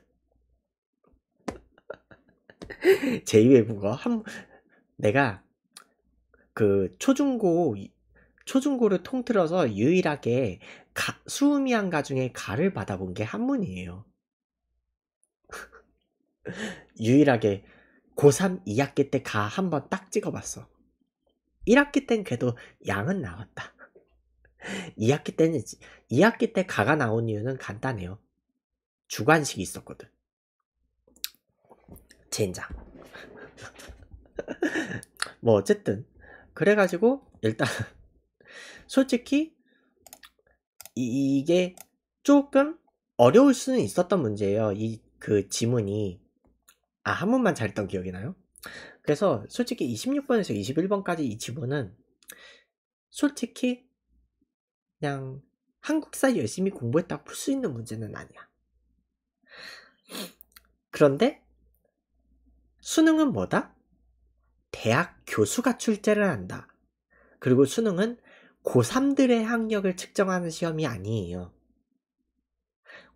(laughs) 제2외국어 한문 내가 그 초중고 초중고를 통틀어서 유일하게 가, 수음이한가 중에 가를 받아본 게 한문이에요 (laughs) 유일하게 고3 2학기 때 가 한번 딱 찍어봤어 1학기 땐 그래도 양은 나왔다. 2학기 (laughs) 때는 2학기 때 가가 나온 이유는 간단해요. 주관식이 있었거든. 젠장. (laughs) 뭐 어쨌든 그래가지고 일단 (laughs) 솔직히 이게 조금 어려울 수는 있었던 문제예요. 이 그 지문이 아한 번만 잘했던 기억이 나요? 그래서 솔직히 26번에서 21번까지 이 지문은 솔직히 그냥 한국사 열심히 공부했다고 풀 수 있는 문제는 아니야. 그런데 수능은 뭐다? 대학 교수가 출제를 한다. 그리고 수능은 고3들의 학력을 측정하는 시험이 아니에요.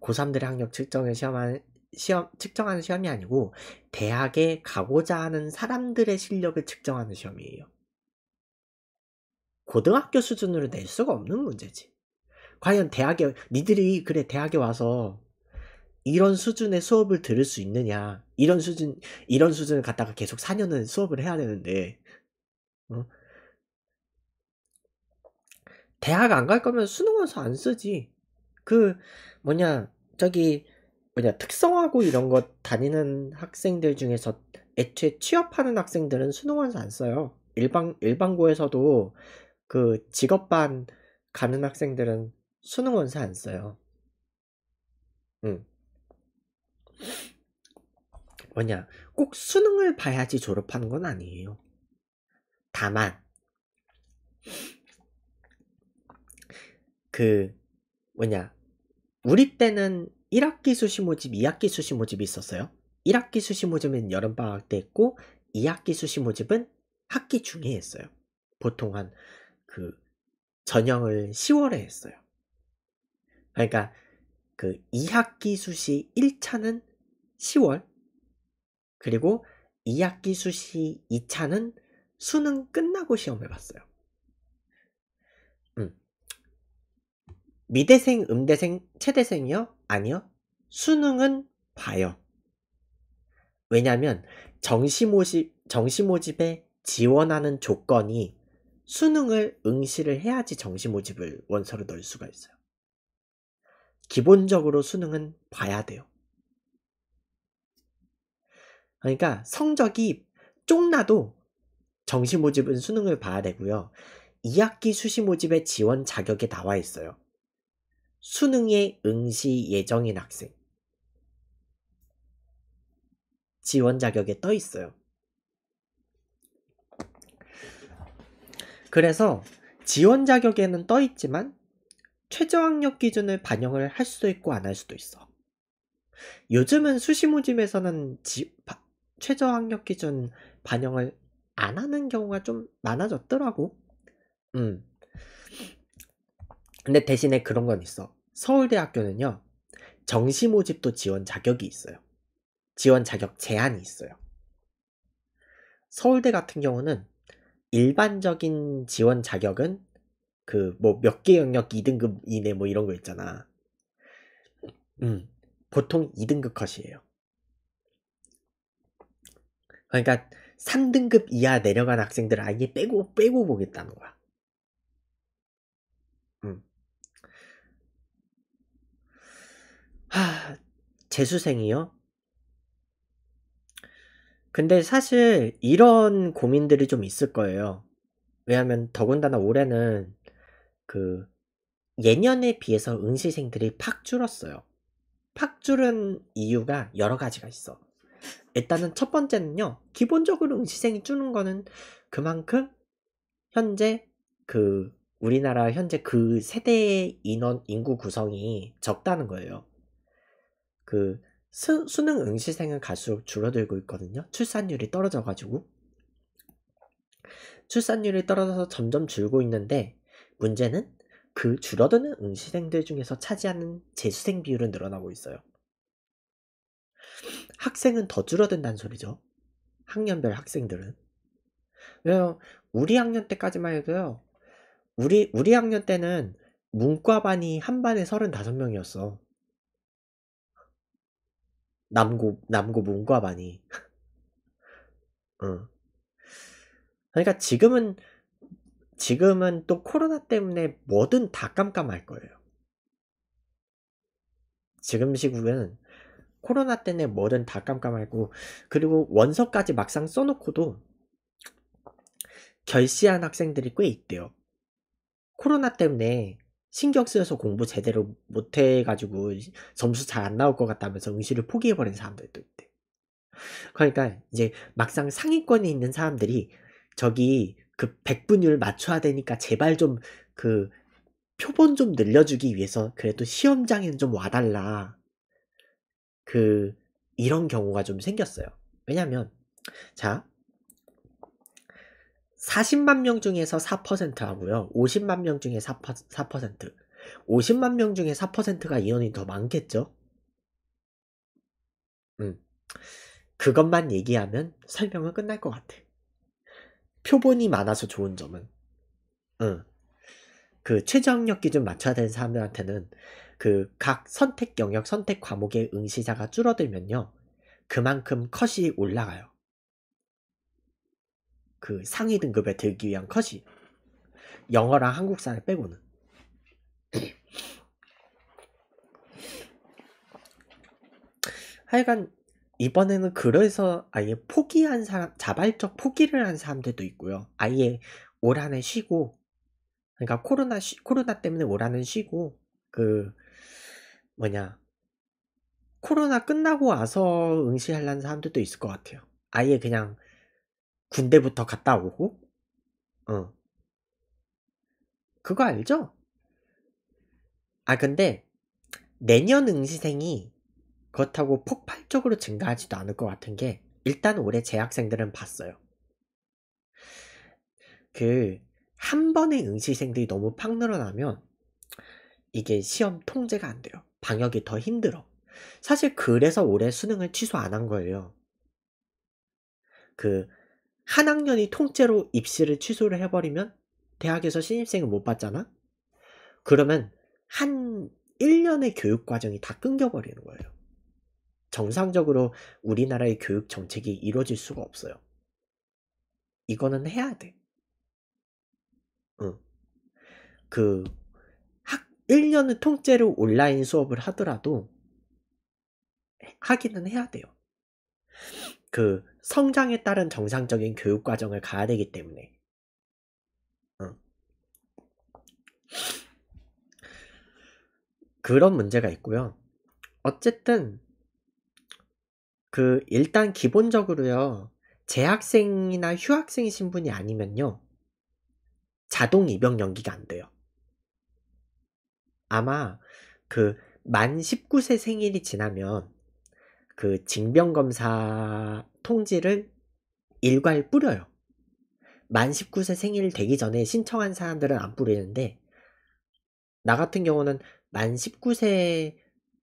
고3들의 학력 측정을 시험하, 시험 측정하는 시험이 아니고 대학에 가고자 하는 사람들의 실력을 측정하는 시험이에요. 고등학교 수준으로 낼 수가 없는 문제지. 과연 대학에 니들이 그래 대학에 와서 이런 수준의 수업을 들을 수 있느냐? 이런 수준 이런 수준을 갖다가 계속 4년은 수업을 해야 되는데 어? 대학 안 갈 거면 수능 원서 안 쓰지. 그 뭐냐 저기 뭐냐 특성화고 이런 거 다니는 학생들 중에서 애초에 취업하는 학생들은 수능원서 안 써요. 일반 일반고에서도 그 직업반 가는 학생들은 수능원서 안 써요. 응. 뭐냐 꼭 수능을 봐야지 졸업하는 건 아니에요. 다만 그 뭐냐 우리 때는 1학기 수시 모집, 2학기 수시 모집이 있었어요. 1학기 수시 모집은 여름방학 때 했고 2학기 수시 모집은 학기 중에 했어요. 보통 한 그 전형을 10월에 했어요. 그러니까 그 2학기 수시 1차는 10월 그리고 2학기 수시 2차는 수능 끝나고 시험해 봤어요. 미대생, 음대생, 체대생이요? 아니요. 수능은 봐요. 왜냐면 정시모집, 정시모집에 지원하는 조건이 수능을 응시를 해야지 정시모집을 원서로 넣을 수가 있어요. 기본적으로 수능은 봐야 돼요. 그러니까 성적이 쫑나도 정시모집은 수능을 봐야 되고요. 2학기 수시모집에 지원 자격에 나와 있어요. 수능에 응시 예정인 학생 지원 자격에 떠 있어요. 그래서 지원 자격에는 떠 있지만 최저학력 기준을 반영을 할 수도 있고 안 할 수도 있어. 요즘은 수시모집에서는 지, 바, 최저학력 기준 반영을 안 하는 경우가 좀 많아졌더라고. 음. 근데 대신에 그런 건 있어. 서울대학교는요, 정시 모집도 지원 자격이 있어요. 지원 자격 제한이 있어요. 서울대 같은 경우는 일반적인 지원 자격은 그 뭐 몇 개 영역 2등급 이내 뭐 이런 거 있잖아. 음, 보통 2등급 컷이에요. 그러니까 3등급 이하 내려간 학생들 아예 빼고 빼고 보겠다는 거야. 하, 재수생이요? 근데 사실 이런 고민들이 좀 있을 거예요. 왜냐하면 더군다나 올해는 그 예년에 비해서 응시생들이 팍 줄었어요. 팍 줄은 이유가 여러 가지가 있어. 일단은 첫 번째는요. 기본적으로 응시생이 주는 거는 그만큼 현재 그 우리나라 현재 그 세대의 인원 인구 구성이 적다는 거예요. 그 수, 수능 응시생은 갈수록 줄어들고 있거든요. 출산율이 떨어져가지고 출산율이 떨어져서 점점 줄고 있는데 문제는 그 줄어드는 응시생들 중에서 차지하는 재수생 비율은 늘어나고 있어요. 학생은 더 줄어든다는 소리죠. 학년별 학생들은. 왜요? 우리 학년 때까지만 해도요. 우리, 우리 학년 때는 문과반이 한 반에 35명이었어. 남고 남고 문과 많이. (laughs) 어. 그러니까 지금은 지금은 또 코로나 때문에 뭐든 다 깜깜할 거예요. 지금 시국은 코로나 때문에 뭐든 다 깜깜하고 그리고 원서까지 막상 써놓고도 결시한 학생들이 꽤 있대요. 코로나 때문에 신경 쓰여서 공부 제대로 못해가지고 점수 잘 안 나올 것 같다면서 응시를 포기해버린 사람들도 있대. 그러니까 이제 막상 상위권에 있는 사람들이 저기 그 백분율 맞춰야 되니까 제발 좀 그 표본 좀 늘려주기 위해서 그래도 시험장에는 좀 와달라. 그 이런 경우가 좀 생겼어요. 왜냐면 자 40만 명 중에서 4% 하고요. 50만 명 중에 4%, 4%. 50만 명 중에 4%가 이원이더 많겠죠? 음. 그것만 얘기하면 설명은 끝날 것 같아. 표본이 많아서 좋은 점은, 응. 그 최저학력 기준 맞춰야 되는 사람들한테는 그 각 선택 영역, 선택 과목의 응시자가 줄어들면요. 그만큼 컷이 올라가요. 그 상위 등급에 들기 위한 컷이 영어랑 한국사를 빼고는 (clears throat) 하여간 이번에는 그래서 아예 포기한 사람 자발적 포기를 한 사람들도 있고요 아예 올 한 해 쉬고 그러니까 코로나 쉬, 코로나 때문에 올 한 해 쉬고 그 뭐냐 코로나 끝나고 와서 응시하려는 사람들도 있을 것 같아요 아예 그냥 군대부터 갔다 오고, 어. 그거 알죠? 아, 근데 내년 응시생이 그렇다고 폭발적으로 증가하지도 않을 것 같은 게, 일단 올해 재학생들은 봤어요. 그, 한번의 응시생들이 너무 팍 늘어나면, 이게 시험 통제가 안 돼요. 방역이 더 힘들어. 사실 그래서 올해 수능을 취소 안 한 거예요. 그한 학년이 통째로 입시를 취소를 해버리면 대학에서 신입생을 못 받잖아? 그러면 한 1년의 교육 과정이 다 끊겨버리는 거예요. 정상적으로 우리나라의 교육 정책이 이루어질 수가 없어요. 이거는 해야 돼. 응. 그, 학, 1년을 통째로 온라인 수업을 하더라도 하기는 해야 돼요. 그 성장에 따른 정상적인 교육 과정을 가야 되기 때문에. 그런 문제가 있고요. 어쨌든 그 일단 기본적으로요. 재학생이나 휴학생 신분이 아니면요. 자동 입영 연기가 안 돼요. 아마 그 만 19세 생일이 지나면 그 징병검사 통지를 일괄 뿌려요. 만 19세 생일 되기 전에 신청한 사람들은 안 뿌리는데 나 같은 경우는 만 19세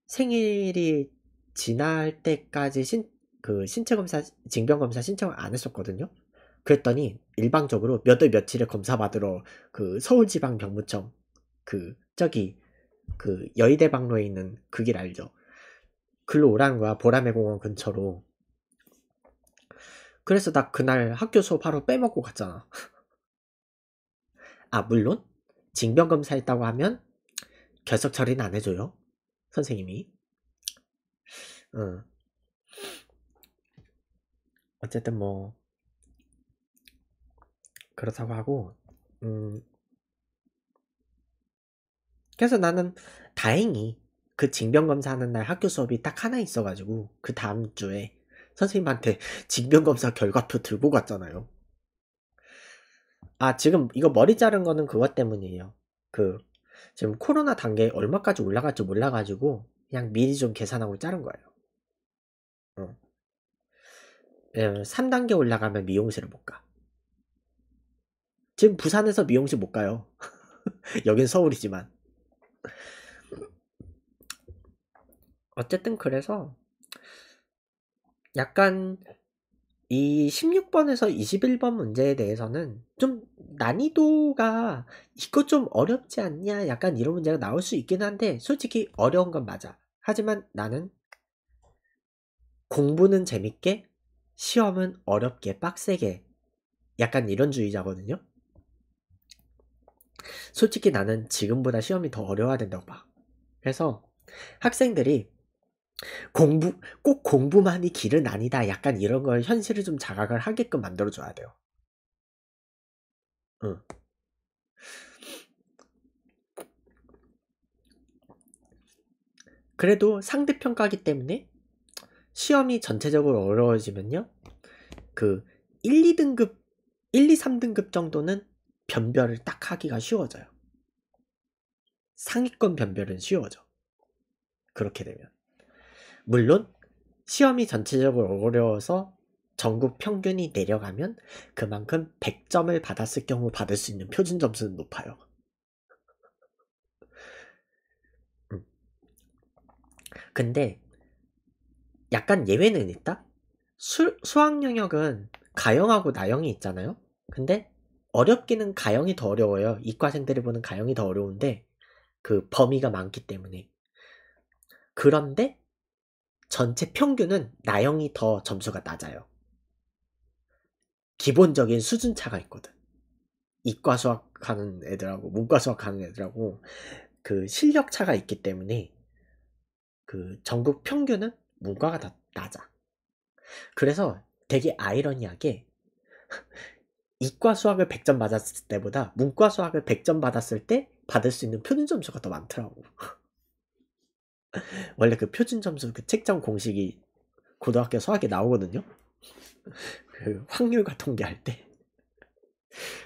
생일이 지날 때까지 신, 그 신체검사, 징병검사 신청을 안 했었거든요. 그랬더니 일방적으로 몇 월 며칠에 검사받으러 그 서울지방병무청 그 저기 그 여의대방로에 있는 그 길 알죠? 글로 오라는 거야 보라매 공원 근처로 그래서 나 그날 학교 수업 하루 빼먹고 갔잖아 (laughs) 아 물론 징병검사했다고 하면 결석 처리는 안 해줘요 선생님이 응. 어쨌든 뭐 그렇다고 하고 음 그래서 나는 다행히 그 징병검사 하는 날 학교 수업이 딱 하나 있어가지고 그 다음 주에 선생님한테 (laughs) 징병검사 결과표 들고 갔잖아요. 아 지금 이거 머리 자른 거는 그것 때문이에요. 그 지금 코로나 단계 얼마까지 올라갈지 몰라가지고 그냥 미리 좀 계산하고 자른 거예요. 어. 3단계 예, 올라가면 미용실을 못 가. 지금 부산에서 미용실 못 가요. (laughs) 여긴 서울이지만. 어쨌든 그래서 약간 이 16번에서 21번 문제에 대해서는 좀 난이도가 이거 좀 어렵지 않냐 약간 이런 문제가 나올 수 있긴 한데 솔직히 어려운 건 맞아. 하지만 나는 공부는 재밌게 시험은 어렵게 빡세게 약간 이런 주의자거든요. 솔직히 나는 지금보다 시험이 더 어려워야 된다고 봐. 그래서 학생들이 공부 꼭 공부만이 길은 아니다. 약간 이런 걸 현실을 좀 자각을 하게끔 만들어줘야 돼요. 응. 그래도 상대평가기 때문에 시험이 전체적으로 어려워지면요. 그 1, 2등급, 1, 2, 3등급 정도는 변별을 딱 하기가 쉬워져요. 상위권 변별은 쉬워져. 그렇게 되면. 물론 시험이 전체적으로 어려워서 전국 평균이 내려가면 그만큼 100점을 받았을 경우 받을 수 있는 표준 점수는 높아요. 음. 근데 약간 예외는 있다? 수, 수학 영역은 가형하고 나형이 있잖아요? 근데 어렵기는 가형이 더 어려워요. 이과생들이 보는 가형이 더 어려운데 그 범위가 많기 때문에. 그런데 전체 평균은 나영이 더 점수가 낮아요. 기본적인 수준 차가 있거든. 이과 수학 하는 애들하고 문과 수학 하는 애들하고 그 실력 차가 있기 때문에 그 전국 평균은 문과가 더 낮아. 그래서 되게 아이러니하게 (laughs) 이과 수학을 100점 받았을 때보다 문과 수학을 100점 받았을 때 받을 수 있는 표준 점수가 더 많더라고. (laughs) 원래 그 표준 점수 그 책정 공식이 고등학교 수학에 나오거든요. 그 확률 과통계할 때.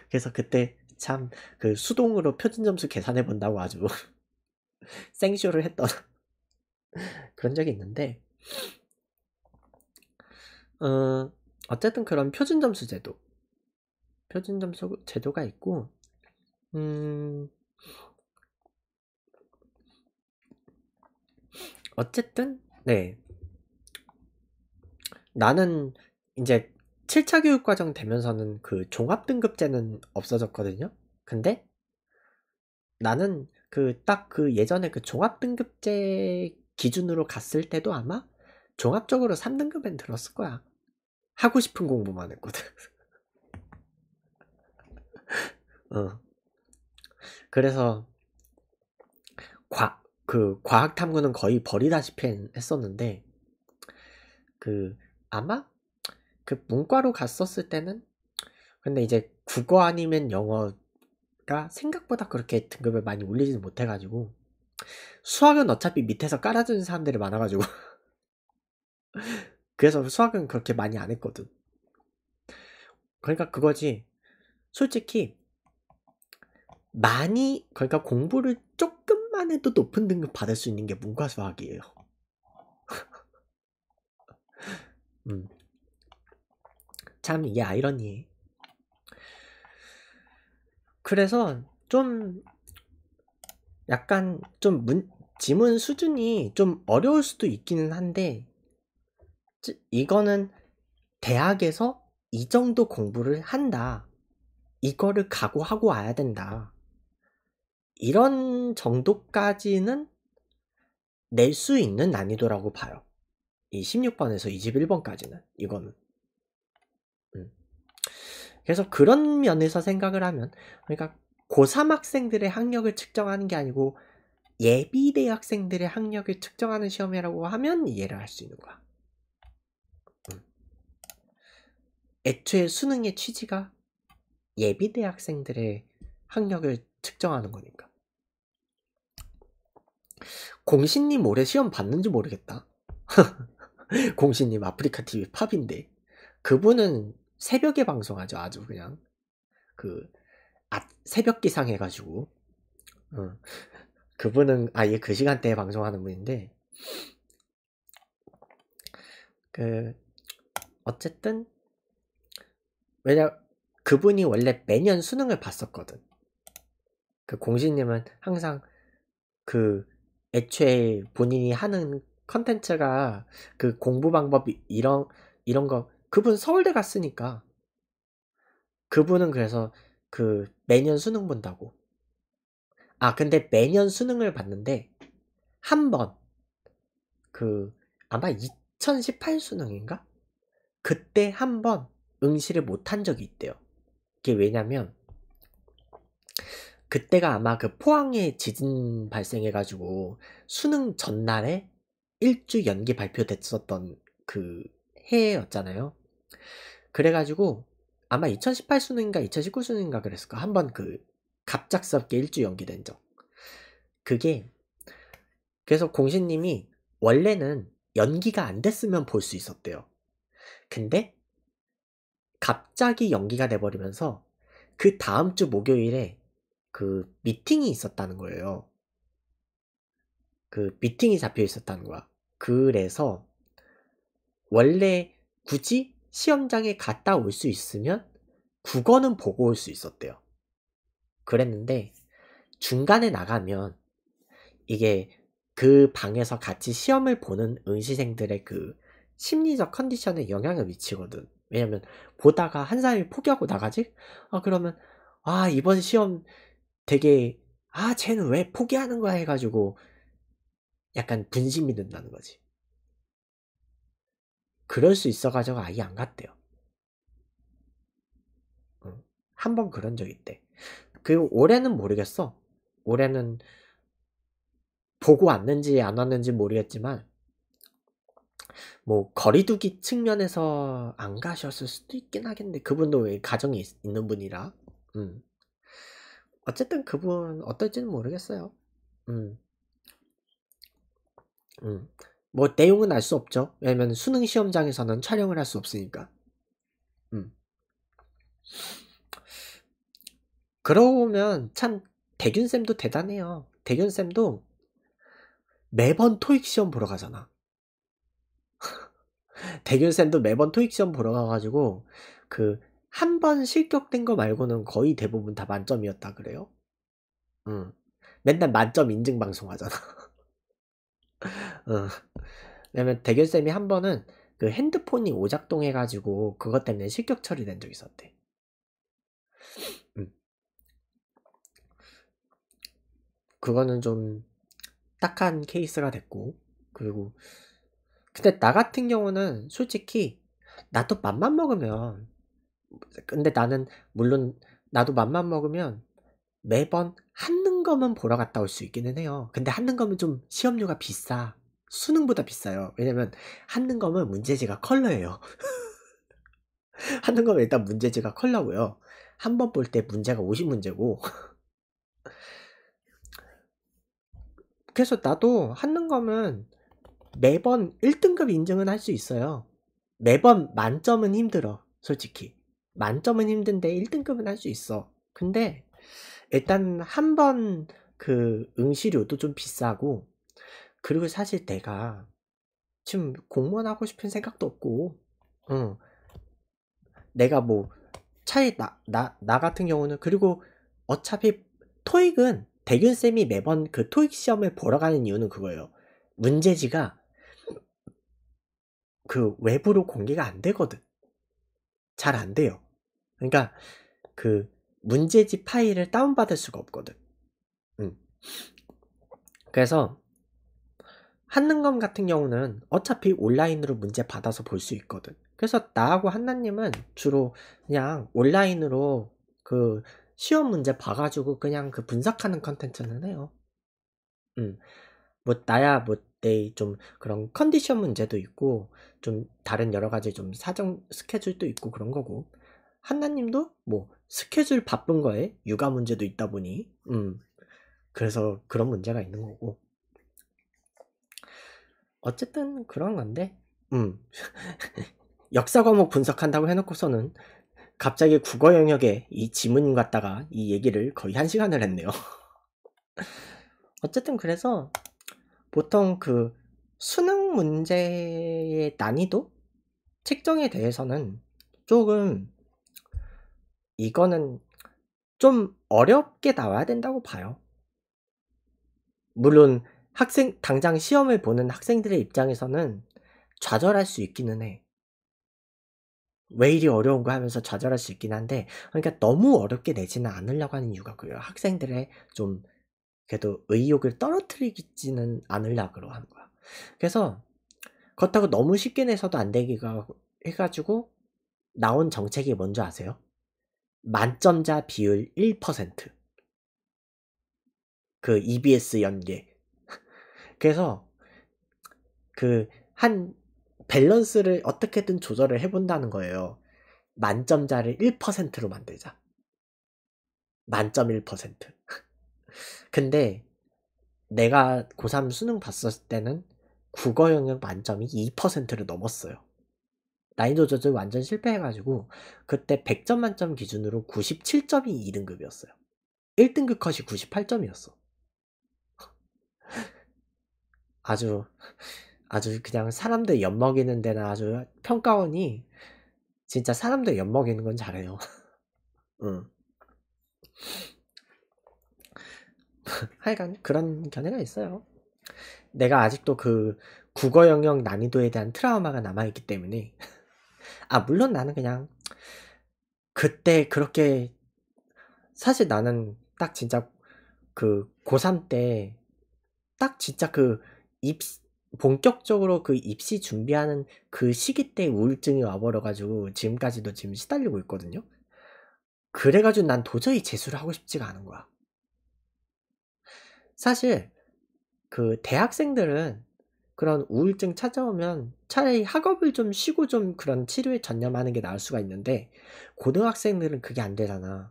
그래서 그때 참 그 수동으로 표준 점수 계산해 본다고 아주 (laughs) 생쇼를 했던 (laughs) 그런 적이 있는데 어, 어쨌든 그런 표준 점수 제도 표준 점수 제도가 있고 음 어쨌든 네 나는 이제 7차 교육 과정 되면서는 그 종합 등급제는 없어졌거든요. 근데 나는 그 딱그 그 예전에 그 종합 등급제 기준으로 갔을 때도 아마 종합적으로 3등급엔 들었을 거야. 하고 싶은 공부만 했거든. (laughs) 어. 그래서 과그 과학 탐구는 거의 버리다시피 했었는데 그 아마 그 문과로 갔었을 때는 근데 이제 국어 아니면 영어가 생각보다 그렇게 등급을 많이 올리지는 못해가지고 수학은 어차피 밑에서 깔아주는 사람들이 많아가지고 (laughs) 그래서 수학은 그렇게 많이 안 했거든 그러니까 그거지 솔직히 많이 그러니까 공부를 조금 조금만 해도 높은 등급 받을 수 있는 게 문과 수학이에요. (laughs) 음. 참 이게 아이러니 그래서 좀 약간 좀 문, 지문 수준이 좀 어려울 수도 있기는 한데 이거는 대학에서 이 정도 공부를 한다. 이거를 각오하고 와야 된다. 이런 정도까지는 낼 수 있는 난이도라고 봐요. 이 16번에서 21번까지는 이거는 음. 그래서 그런 면에서 생각을 하면 그러니까 고3 학생들의 학력을 측정하는 게 아니고 예비대 학생들의 학력을 측정하는 시험이라고 하면 이해를 할 수 있는 거야. 음. 애초에 수능의 취지가 예비대 학생들의 학력을 측정하는 거니까. 공신님 올해 시험 봤는지 모르겠다. (laughs) 공신님 아프리카 TV 팝인데 그분은 새벽에 방송하죠. 아주 그냥 그 아, 새벽 기상 해가지고 어. 그분은 아예 그 시간대에 방송하는 분인데 그 어쨌든 왜냐 그분이 원래 매년 수능을 봤었거든. 그 공신님은 항상 그 애초에 본인이 하는 컨텐츠가 그 공부 방법 이런 이런 거 그분 서울대 갔으니까 그분은 그래서 그 매년 수능 본다고 아 근데 매년 수능을 봤는데 한 번 그 아마 2018 수능인가 그때 한 번 응시를 못한 적이 있대요 그게 왜냐면 그때가 아마 그 포항에 지진 발생해가지고 수능 전날에 일주 연기 발표됐었던 그 해였잖아요. 그래가지고 아마 2018 수능인가 2019 수능인가 그랬을까 한번그 갑작스럽게 일주 연기된 적. 그게 그래서 공신님이 원래는 연기가 안 됐으면 볼 수 있었대요. 근데 갑자기 연기가 돼버리면서 그 다음 주 목요일에 그 미팅이 있었다는 거예요. 그 미팅이 잡혀 있었다는 거야. 그래서 원래 굳이 시험장에 갔다 올 수 있으면 국어는 보고 올 수 있었대요. 그랬는데 중간에 나가면 이게 그 방에서 같이 시험을 보는 응시생들의 그 심리적 컨디션에 영향을 미치거든. 왜냐면 보다가 한 사람이 포기하고 나가지? 아 그러면 아 이번 시험 되게 아 쟤는 왜 포기하는 거야 해가지고 약간 분심이 든다는 거지. 그럴 수 있어가지고 아예 안 갔대요. 한번 그런 적 있대. 그리고 올해는 모르겠어. 올해는 보고 왔는지 안 왔는지 모르겠지만 뭐 거리두기 측면에서 안 가셨을 수도 있긴 하겠는데 그분도 왜 가정이 있, 는 분이라 음. 어쨌든 그분 어떨지는 모르겠어요. 음. 음. 뭐 내용은 알 수 없죠. 왜냐면 수능 시험장에서는 촬영을 할 수 없으니까. 음. 그러면 고보참 대균쌤도 대단해요. 대균쌤도 매번 토익 시험 보러 가잖아. (laughs) 대균쌤도 매번 토익 시험 보러 가가지고 그 한번 실격된 거 말고는 거의 대부분 다 만점이었다 그래요. 응. 맨날 만점 인증 방송 하잖아. (laughs) 응. 왜냐면 대결쌤이 한 번은 그 핸드폰이 오작동해가지고 그것 때문에 실격 처리된 적 있었대. 음. 그거는 좀 딱한 케이스가 됐고 그리고 근데 나 같은 경우는 솔직히 나도 맘만 먹으면 근데 나는 물론 나도 맛만 먹으면 매번 한능검은 보러 갔다 올 수 있기는 해요. 근데 한능검은 좀 시험료가 비싸. 수능보다 비싸요. 왜냐면 한능검은 문제지가 컬러예요. (laughs) 한능검은 일단 문제지가 컬러고요. 한 번 볼 때 문제가 50문제고 (laughs) 그래서 나도 한능검은 매번 1등급 인증은 할 수 있어요. 매번 만점은 힘들어. 솔직히. 만점은 힘든데 1등급은 할 수 있어. 근데 일단 한 번 그 응시료도 좀 비싸고 그리고 사실 내가 지금 공무원 하고 싶은 생각도 없고 응. 어, 내가 뭐 차이 나, 나, 나 같은 경우는 그리고 어차피 토익은 대균쌤이 매번 그 토익 시험을 보러 가는 이유는 그거예요. 문제지가 그 외부로 공개가 안 되거든. 잘 안 돼요. 그러니까 그 문제집 파일을 다운받을 수가 없거든. 음. 그래서 한능검 같은 경우는 어차피 온라인으로 문제 받아서 볼 수 있거든. 그래서 나하고 한나님은 주로 그냥 온라인으로 그 시험 문제 봐가지고 그냥 그 분석하는 컨텐츠는 해요. 음. 뭐 나야 뭐 내 좀 그런 컨디션 문제도 있고 좀 다른 여러 가지 좀 사정 스케줄도 있고 그런 거고 한나님도 뭐 스케줄 바쁜 거에 육아 문제도 있다 보니 음 그래서 그런 문제가 있는 거고 어쨌든 그런 건데 음 (laughs) 역사 과목 분석한다고 해놓고서는 갑자기 국어 영역에 이 지문 갖다가 이 얘기를 거의 한 시간을 했네요. (laughs) 어쨌든 그래서 보통 그 수능 문제의 난이도 책정에 대해서는 조금 이거는 좀 어렵게 나와야 된다고 봐요. 물론 학생 당장 시험을 보는 학생들의 입장에서는 좌절할 수 있기는 해. 왜 이리 어려운가 하면서 좌절할 수 있긴 한데 그러니까 너무 어렵게 내지는 않으려고 하는 이유가 그래요. 학생들의 좀 그래도 의욕을 떨어뜨리지는 않으려고 하는 거야. 그래서 그렇다고 너무 쉽게 내서도 안 되기가 해가지고 나온 정책이 뭔지 아세요? 만점자 비율 1%. 그 EBS 연계. 그래서 그 한 밸런스를 어떻게든 조절을 해본다는 거예요. 만점자를 1%로 만들자. 만점 1%. (laughs) 근데 내가 고3 수능 봤었을 때는 국어 영역 만점이 2%를 넘었어요. 난이도 조절 완전 실패해가지고 그때 100점 만점 기준으로 97점이 2등급이었어요. 1등급 컷이 98점이었어. 아주 아주 그냥 사람들 엿먹이는 데나 아주 평가원이 진짜 사람들 엿먹이는 건 잘해요. (laughs) 응. (laughs) 하여간 그런 견해가 있어요. 내가 아직도 그 국어 영역 난이도에 대한 트라우마가 남아있기 때문에 아, 물론 나는 그냥 그때 그렇게 사실 나는 딱 진짜 그 고3 때 딱 진짜 그 입시 본격적으로 그 입시 준비하는 그 시기 때 우울증이 와버려가지고 지금까지도 지금 시달리고 있거든요. 그래가지고 난 도저히 재수를 하고 싶지가 않은 거야. 사실 그 대학생들은 그런 우울증 찾아오면 차라리 학업을 좀 쉬고 좀 그런 치료에 전념하는 게 나을 수가 있는데 고등학생들은 그게 안 되잖아.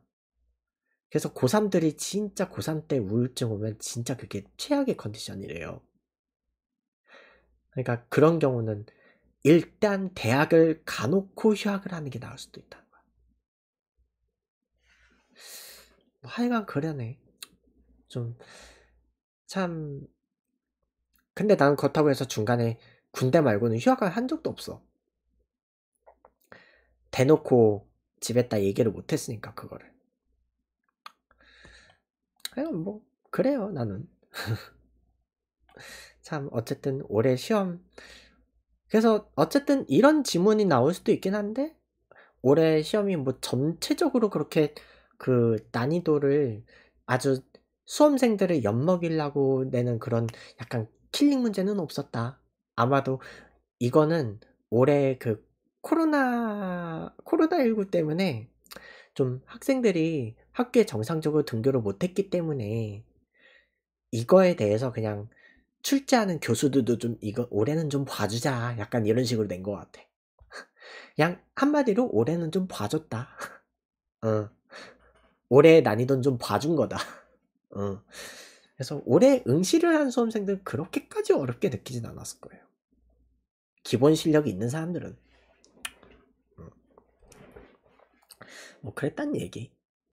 그래서 고3들이 진짜 고3 때 우울증 오면 진짜 그게 최악의 컨디션이래요. 그러니까 그런 경우는 일단 대학을 가놓고 휴학을 하는 게 나을 수도 있다는 거야. 뭐 하여간 그러네. 좀, 참, 근데 난 그렇다고 해서 중간에 군대 말고는 휴학을 한 적도 없어. 대놓고 집에다 얘기를 못 했으니까 그거를. 그냥 뭐 그래요 나는. (laughs) 참 어쨌든 올해 시험 그래서 어쨌든 이런 지문이 나올 수도 있긴 한데 올해 시험이 뭐 전체적으로 그렇게 그 난이도를 아주 수험생들을 엿먹이려고 내는 그런 약간 킬링 문제는 없었다. 아마도 이거는 올해 그 코로나, 코로나19 때문에 좀 학생들이 학교에 정상적으로 등교를 못했기 때문에 이거에 대해서 그냥 출제하는 교수들도 좀 이거 올해는 좀 봐주자 약간 이런 식으로 낸것 같아. (laughs) 그냥 한마디로 올해는 좀 봐줬다. (laughs) 어. 올해 난이도는 좀 봐준 거다. (laughs) 어. 그래서 올해 응시를 한 수험생들은 그렇게까지 어렵게 느끼진 않았을 거예요. 기본 실력이 있는 사람들은. 음. 뭐 그랬단 얘기.